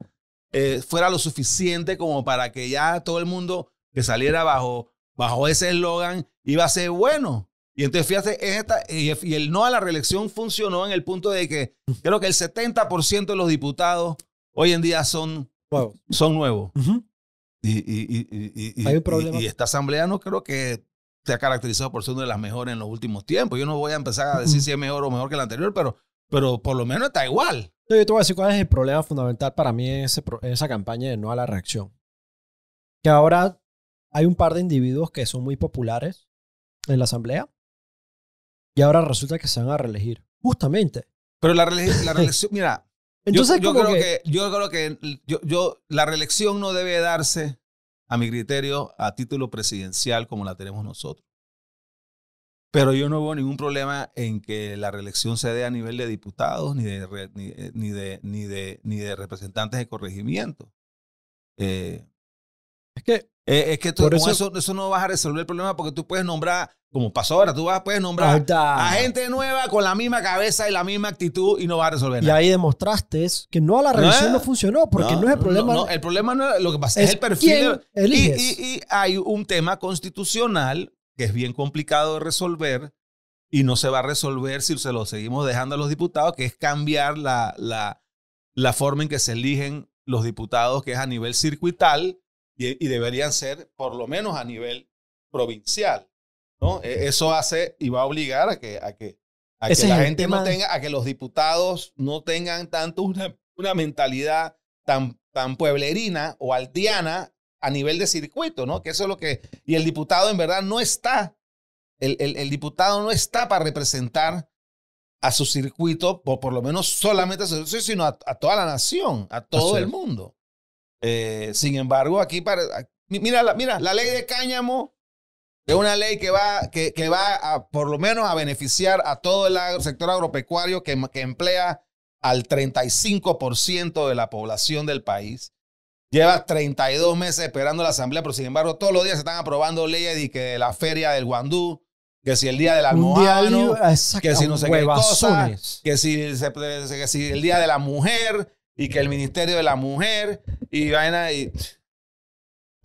eh, fuera lo suficiente como para que ya todo el mundo que saliera bajo bajo ese eslogan iba a ser bueno. Y entonces, fíjate, esta, y el no a la reelección funcionó en el punto de que creo que el 70% de los diputados hoy en día son, son nuevos. y, y, y, y, esta asamblea no creo que se ha caracterizado por ser una de las mejores en los últimos tiempos. Yo no voy a empezar a decir si es mejor o mejor que la anterior, pero, pero por lo menos está igual. Yo te voy a decir cuál es el problema fundamental para mí en, esa campaña de no a la reacción. Que ahora hay un par de individuos que son muy populares en la asamblea y ahora resulta que se van a reelegir. Justamente. Pero la, reelección, mira, Entonces, yo, creo que, yo creo que yo, la reelección no debe darse, a mi criterio, a título presidencial como la tenemos nosotros. Pero yo no veo ningún problema en que la reelección se dé a nivel de diputados ni de, eh, de, ni de, ni de representantes de corregimiento. Eh, es que, eh, eso, eso, no vas a resolver el problema porque tú puedes nombrar, como pasó ahora, tú vas, puedes nombrar a gente nueva con la misma cabeza y la misma actitud y no vas a resolver nada. Y ahí demostraste que no, la revisión no, funcionó porque no, es el problema. el problema no lo que pasa, es, el perfil. Y, hay un tema constitucional que es bien complicado de resolver y no se va a resolver si se lo seguimos dejando a los diputados, que es cambiar la, la forma en que se eligen los diputados, que es a nivel circuital, y, deberían ser por lo menos a nivel provincial. ¿no? E, eso hace y va a obligar a que, a que, a la gente no tenga, a que los diputados no tengan tanto una, mentalidad tan, tan pueblerina o altiana a nivel de circuito, ¿no? Que eso es lo que... Y el diputado en verdad no está, el, el, diputado no está para representar a su circuito, o por lo menos solamente a su circuito, sino a toda la nación, a todo el mundo. Eh, sin embargo, aquí para, mira, la, mira, la ley de cáñamo es una ley que va, que, va a, por lo menos a beneficiar a todo el sector agropecuario que, emplea al 35% de la población del país. Lleva 32 meses esperando la asamblea, pero sin embargo todos los días se están aprobando leyes de que la feria del Guandú, que si el día del ah, que si no que si, se, que si el día de la mujer, y que el Ministerio de la Mujer y vaina y...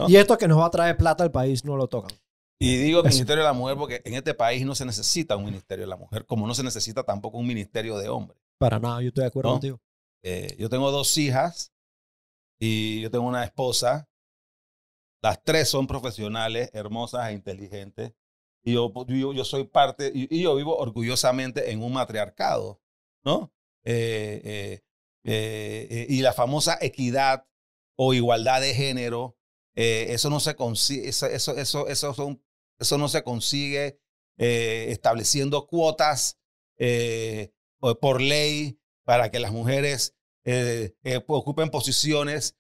Y esto que nos va a traer plata al país no lo tocan. Y digo Ministerio de la Mujer porque en este país no se necesita un Ministerio de la Mujer, como no se necesita tampoco un Ministerio de Hombre. Para nada, yo estoy de acuerdo contigo. Eh, yo tengo dos hijas y yo tengo una esposa. Las tres son profesionales, hermosas e inteligentes. Y yo, pues, yo, soy parte, y, yo vivo orgullosamente en un matriarcado, ¿no? eh, eh eh, y la famosa equidad o igualdad de género, eh, eso, no se consigue, eso, eh, eso, eso, no se consigue estableciendo cuotas por ley para que las mujeres ocupen posiciones,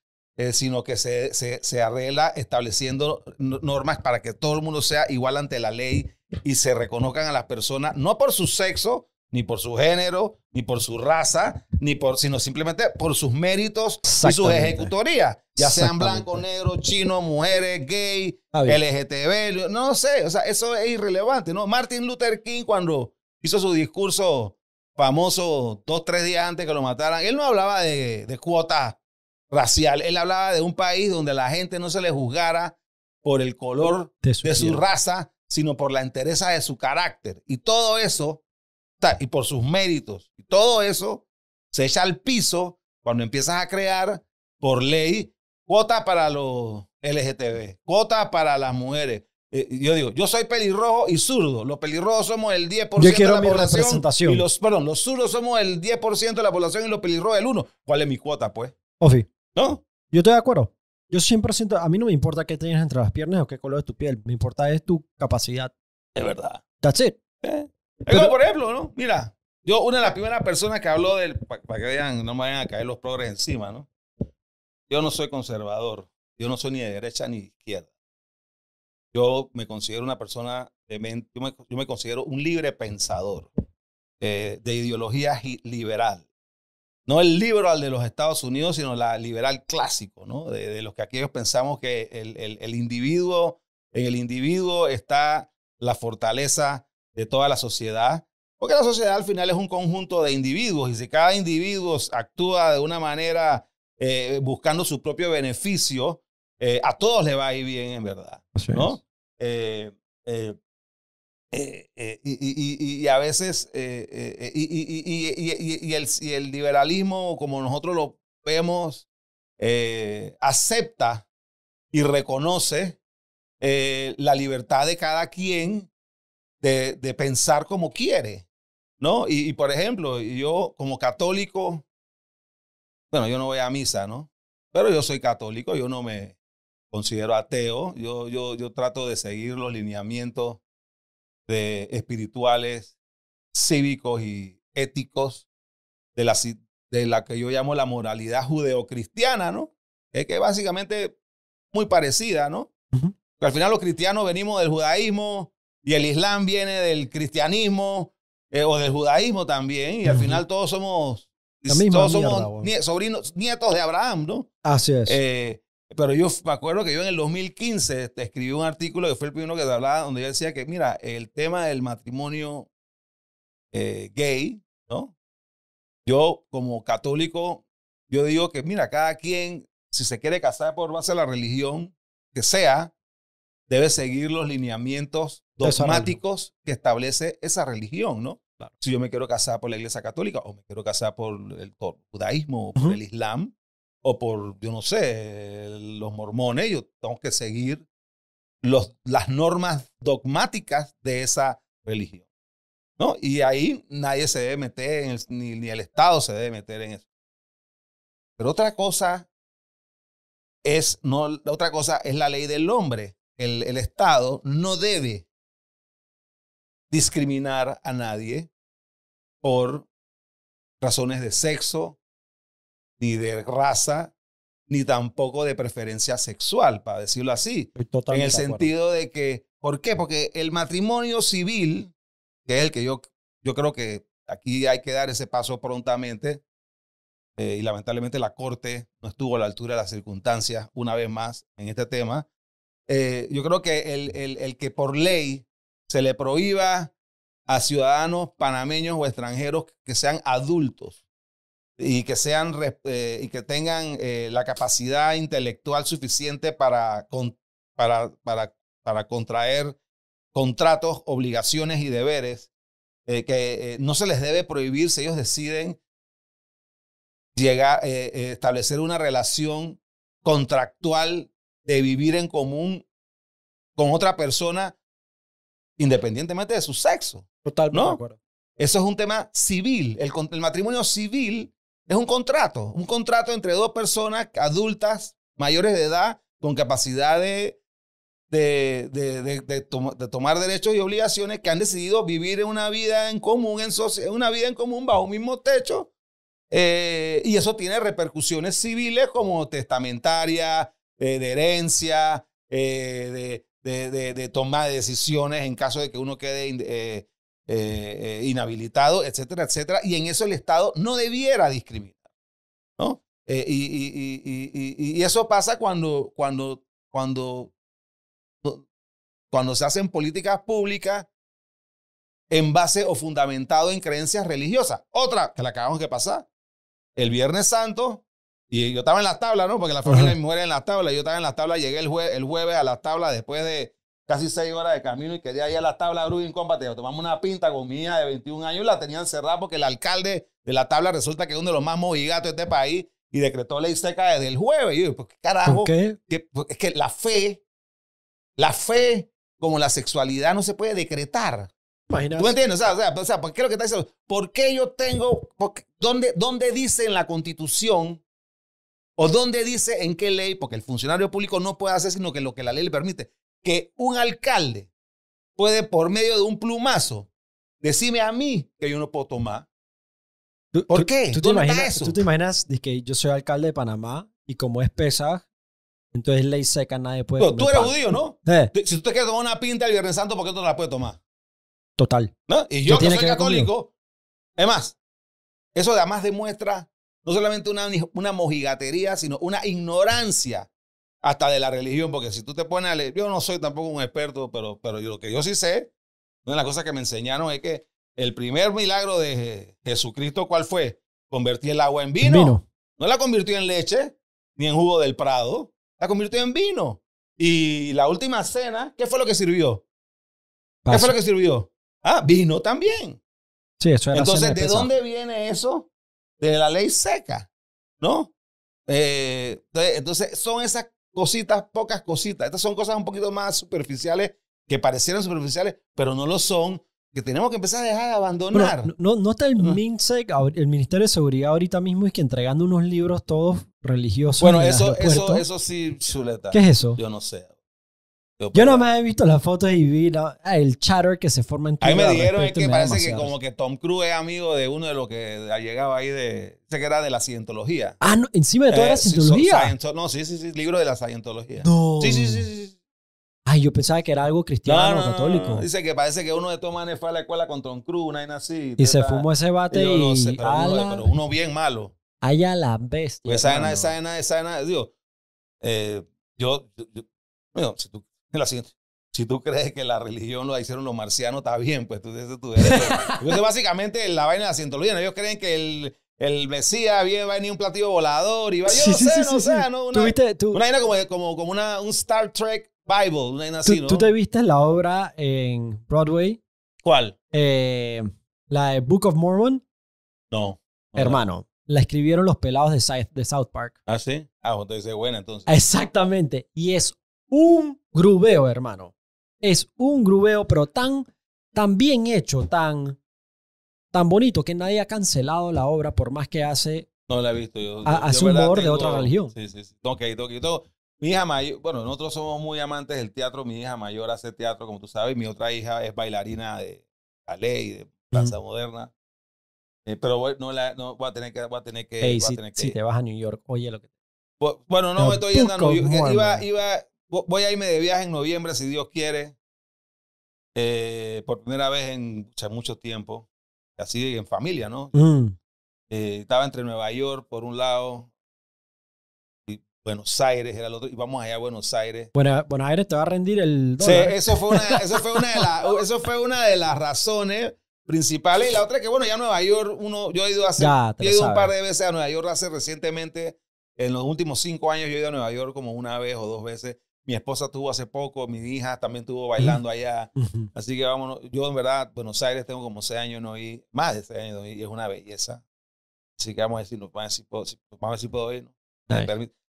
sino que se, se, se arregla estableciendo normas para que todo el mundo sea igual ante la ley y se reconozcan a las personas, no por su sexo, ni por su género, ni por su raza, ni por, sino simplemente por sus méritos y sus ejecutorías, ya sean blanco negro chino mujeres, gay, LGTB, no sé, o sea, eso es irrelevante, ¿no? Martin Luther King cuando hizo su discurso famoso dos, tres días antes que lo mataran, él no hablaba de, cuota racial, él hablaba de un país donde la gente no se le juzgara por el color de su, de su raza, sino por la entereza de su carácter. Y todo eso y por sus méritos. Y todo eso se echa al piso cuando empiezas a crear por ley cuotas para los LGTB, cuotas para las mujeres. Eh, yo digo, yo soy pelirrojo y zurdo. Los pelirrojos somos el 10% de la población. Y los, perdón, los zurdos somos el 10% de la población y los pelirrojos el 1%. ¿Cuál es mi cuota, pues? Ofi. ¿No? Yo estoy de acuerdo. Yo siempre siento, a mí no me importa qué tienes entre las piernas o qué color es tu piel. Me importa es tu capacidad. de verdad. That's it. Eh por ejemplo, ¿no? Mira, yo, una de las primeras personas que habló del. Para que vean, no me vayan a caer los progres encima, ¿no? Yo no soy conservador. Yo no soy ni de derecha ni de izquierda. Yo me considero una persona. De yo, me, considero un libre pensador eh, de ideología liberal. No el liberal de los Estados Unidos, sino la liberal clásico, ¿no? De, los que aquellos pensamos que el, el individuo, en el individuo está la fortaleza de toda la sociedad, porque la sociedad al final es un conjunto de individuos y si cada individuo actúa de una manera eh, buscando su propio beneficio, eh, a todos le va a ir bien en verdad, ¿no? Eh, y, a veces, y, el, y el liberalismo, como nosotros lo vemos, acepta y reconoce la libertad de cada quien de, pensar como quiere, ¿no? Y, por ejemplo, yo como católico, bueno, yo no voy a misa, ¿no? Pero yo soy católico, yo no me considero ateo, yo, yo, yo trato de seguir los lineamientos de espirituales, cívicos y éticos de la, de la que yo llamo la moralidad judeocristiana, ¿no? Es que básicamente muy parecida, ¿no? Al final los cristianos venimos del judaísmo, y el Islam viene del cristianismo eh, o del judaísmo también, y al final todos somos, sobrinos, nietos de Abraham, ¿no? Así es. Eh, pero yo me acuerdo que yo en el 2015 te escribí un artículo que fue el primero que te hablaba, donde yo decía que, mira, el tema del matrimonio eh, gay, ¿no? Yo como católico, yo digo que, mira, cada quien, si se quiere casar por base a la religión, que sea, debe seguir los lineamientos dogmáticos que establece esa religión, ¿no? Si yo me quiero casar por la Iglesia Católica o me quiero casar por el, judaísmo o por el Islam o por, yo no sé, los mormones, yo tengo que seguir los, las normas dogmáticas de esa religión. ¿no? Y ahí nadie se debe meter, ni, el Estado se debe meter en eso. Pero otra cosa es, no, otra cosa es la ley del hombre, el, Estado no debe discriminar a nadie por razones de sexo, ni de raza, ni tampoco de preferencia sexual, para decirlo así. En el sentido de que, ¿por qué? Porque el matrimonio civil, que es el que yo, yo creo que aquí hay que dar ese paso prontamente, eh, y lamentablemente la Corte no estuvo a la altura de las circunstancias una vez más en este tema, eh, yo creo que el, que por ley se le prohíba a ciudadanos panameños o extranjeros que sean adultos y que, sean, eh, y que tengan eh, la capacidad intelectual suficiente para, para, para, para contraer contratos, obligaciones y deberes, que no se les debe prohibir si ellos deciden llegar, establecer una relación contractual de vivir en común con otra persona independientemente de su sexo. total ¿no? Eso es un tema civil. El, matrimonio civil es un contrato, un contrato entre dos personas adultas, mayores de edad, con capacidad de, tomar derechos y obligaciones que han decidido vivir una vida en común, en una vida en común bajo un mismo techo. Eh, y eso tiene repercusiones civiles como testamentarias, de herencia, eh, de, toma de decisiones en caso de que uno quede eh, eh, inhabilitado, etcétera, etcétera. Y en eso el Estado no debiera discriminar. ¿no? Y, y, eso pasa cuando, cuando, cuando, cuando se hacen políticas públicas en base o fundamentado en creencias religiosas. Otra que la acabamos de pasar. El Viernes Santo, y yo estaba en las tablas, ¿no? Porque la familia de mi mujer en las tablas. Yo estaba en las tablas, llegué el, el jueves a las tablas después de casi seis horas de camino y quería ahí a las tablas Rubin Combat. Tomamos una pinta con de 21 años la tenían cerrada porque el alcalde de la tabla resulta que es uno de los más mojigatos de este país y decretó ley seca desde el jueves. Y yo, pues, ¿qué carajo? Pues, es que la fe, la fe como la sexualidad no se puede decretar. Imagínate. ¿Tú entiendes? O sea, ¿por qué lo que está diciendo? ¿Por qué yo tengo, dónde, dónde dice en la constitución ¿O dónde dice en qué ley? Porque el funcionario público no puede hacer sino que lo que la ley le permite. Que un alcalde puede, por medio de un plumazo, decirme a mí que yo no puedo tomar. ¿Por qué? ¿Tú, te, imaginas, ¿tú te imaginas que yo soy alcalde de Panamá y como es pesa, entonces ley seca, nadie puede. Pero tú eres judío, ¿no? Si tú te quieres tomar una pinta el Viernes Santo, ¿por qué tú no la puedes tomar? Total. ¿No? Y yo, que soy católico. Es más, eso además demuestra no solamente una, una mojigatería, sino una ignorancia hasta de la religión, porque si tú te pones a leer, yo no soy tampoco un experto, pero, pero lo que yo sí sé, una de las cosas que me enseñaron es que el primer milagro de Jesucristo, ¿cuál fue? Convertir el agua en vino. No la convirtió en leche, ni en jugo del prado, la convirtió en vino. Y la última cena, ¿qué fue lo que sirvió? ¿Qué fue lo que sirvió? Ah, vino también. Sí, eso era Entonces, ¿de dónde viene eso? de la ley seca, ¿no? Eh, entonces, son esas cositas, pocas cositas. Estas son cosas un poquito más superficiales que parecieran superficiales, pero no lo son, que tenemos que empezar a dejar de abandonar. no, no, está el MINSEC, el Ministerio de Seguridad ahorita mismo es que entregando unos libros todos religiosos. Bueno, eso, eso, eso sí, Chuleta. ¿Qué es eso? Yo no sé. Yo, no me he visto las fotos y vi ah, el chatter que se forma en Twitter. Ahí me dijeron que parece que como que Tom Cruise es amigo de uno de los que llegado ahí de. Sé que era de la cientología. Ah, no, encima de toda la eh, cientología. no, sí, sí, sí, libro de la cientología. No. Sí, sí, sí, sí. Ay, yo pensaba que era algo cristiano o católico. Dice que parece que uno de estos manes fue a la escuela con Tom Cruise, una así. Y, se fumó ese bate y. Yo y sé, pero, uno, pero, uno, bien malo. Allá la bestia. Pues esa, esa, esa, esa, digo, eh, yo, yo, si tú la siguiente. Si tú crees que la religión lo hicieron los marcianos, está bien, pues tú, dices tú básicamente, la vaina de la cientología. Ellos creen que el, el Mesías va a un platillo volador y va. Yo sí, no sí, no sé. Una, vaina como, como, como una, un Star Trek Bible, una vaina así, ¿Tú te viste la obra en Broadway? ¿Cuál? Eh, la de Book of Mormon. No. Hermano, la escribieron los pelados de South, de South Park. Ah, sí. Ah, entonces es buena entonces. Exactamente. Y es un grubeo, hermano. Es un grubeo, pero tan, tan bien hecho, tan, tan bonito, que nadie ha cancelado la obra por más que hace. No la he visto yo. un humor de otra religión. Sí, sí, sí. Mi hija mayor, bueno, nosotros somos muy amantes del teatro. Mi hija mayor hace teatro, como tú sabes. Mi otra hija es bailarina de ballet y de danza moderna. Eh, pero no, la, a tener que. Voy a tener que, si, te vas a New York, oye lo que. Bueno, no, me estoy yendo a Iba, iba, voy a irme de viaje en noviembre, si Dios quiere, eh, por primera vez en mucho tiempo, así en familia, ¿no? Mm. Eh, estaba entre Nueva York por un lado y Buenos Aires era el otro, y vamos allá a Buenos Aires. Bueno, Buenos Aires te va a rendir el dólar. Sí, eso fue una, eso fue una, de, las razones principales. Y la otra es que, bueno, ya Nueva York, uno, yo he ido, he ido un par de veces a Nueva York hace recientemente. En los últimos cinco años yo he ido a Nueva York como una vez o dos veces. Mi esposa tuvo hace poco, mi hija también tuvo bailando allá. Así que vámonos. Yo en verdad, Buenos Aires tengo como seis años no ir, más de seis años y es una belleza. Así que vamos a decir, vamos a ver si puedo, si,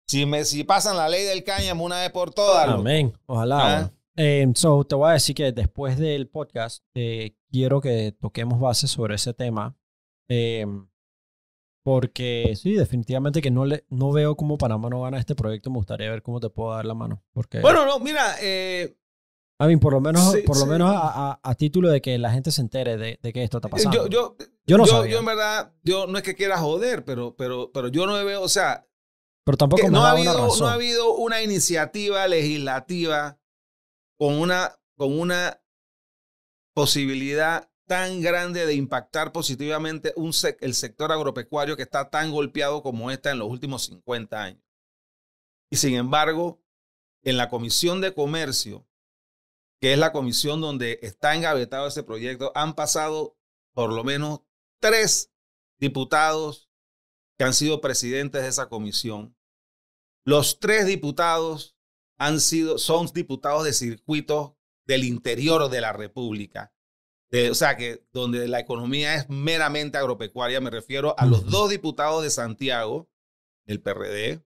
si me, si pasan la ley del cáñamo una vez por todas. Amén. Ojalá. Eh, so, te voy a decir que después del podcast eh, quiero que toquemos bases sobre ese tema. Eh, porque sí, definitivamente que no, le, no veo cómo Panamá no gana este proyecto. Me gustaría ver cómo te puedo dar la mano. Porque, bueno, no, mira. Eh, a mí, por lo menos, por lo menos a, título de que la gente se entere de, de que esto está eh, pasando. Yo, yo, no Yo, en verdad, yo no es que quiera joder, pero, pero, pero yo no veo, o sea. Pero tampoco no, ha habido, una no ha habido una iniciativa legislativa con una, con una posibilidad tan grande de impactar positivamente un el sector agropecuario que está tan golpeado como esta en los últimos 50 años. Y sin embargo, en la Comisión de Comercio, que es la comisión donde está engavetado ese proyecto, han pasado por lo menos tres diputados que han sido presidentes de esa comisión. Los tres diputados han sido, son diputados de circuitos del interior de la República o sea, que donde la economía es meramente agropecuaria, me refiero a los dos diputados de Santiago, del PRD.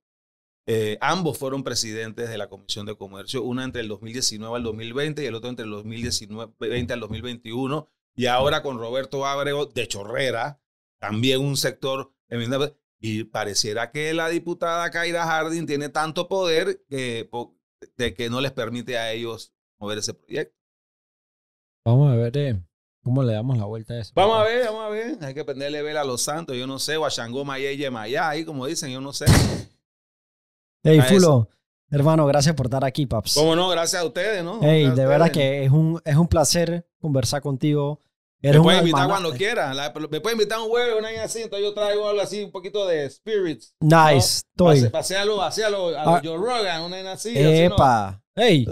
Eh, ambos fueron presidentes de la Comisión de Comercio, una entre el 2019 al 2020 y el otro entre el 2020 al 2021. Y ahora con Roberto Ábrego de Chorrera, también un sector. Y pareciera que la diputada Kaira Harding tiene tanto poder que, de que no les permite a ellos mover ese proyecto. Vamos a ver eh, ¿Cómo le damos la vuelta a eso? Vamos a ver, vamos a ver. Hay que prenderle vela a los santos, yo no sé, o a Shango Mayeye Maya, ahí como dicen, yo no sé. Hey, Fulo, hermano, gracias por estar aquí, Paps. Cómo no, gracias a ustedes, ¿no? Hey, de verdad que es un, es un placer conversar contigo me puedes invitar cuando quiera. me puedes invitar un huevo, una así, entonces yo traigo algo así, un poquito de spirits. Nice, ¿no? estoy. Pasealo, a ah. Joe Rogan, una así. Epa. Ey,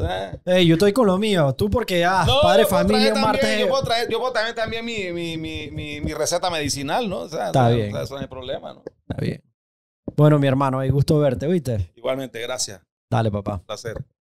ey, yo estoy con lo mío. Tú porque, ah, padre, familia, martes. Yo puedo, traer, traer también mi, mi, mi, mi, receta medicinal, ¿no? O sea, Está bien. eso no es problema, ¿no? Está bien. Bueno, mi hermano, ahí gusto verte, ¿viste? Igualmente, gracias. Dale, papá. Un placer.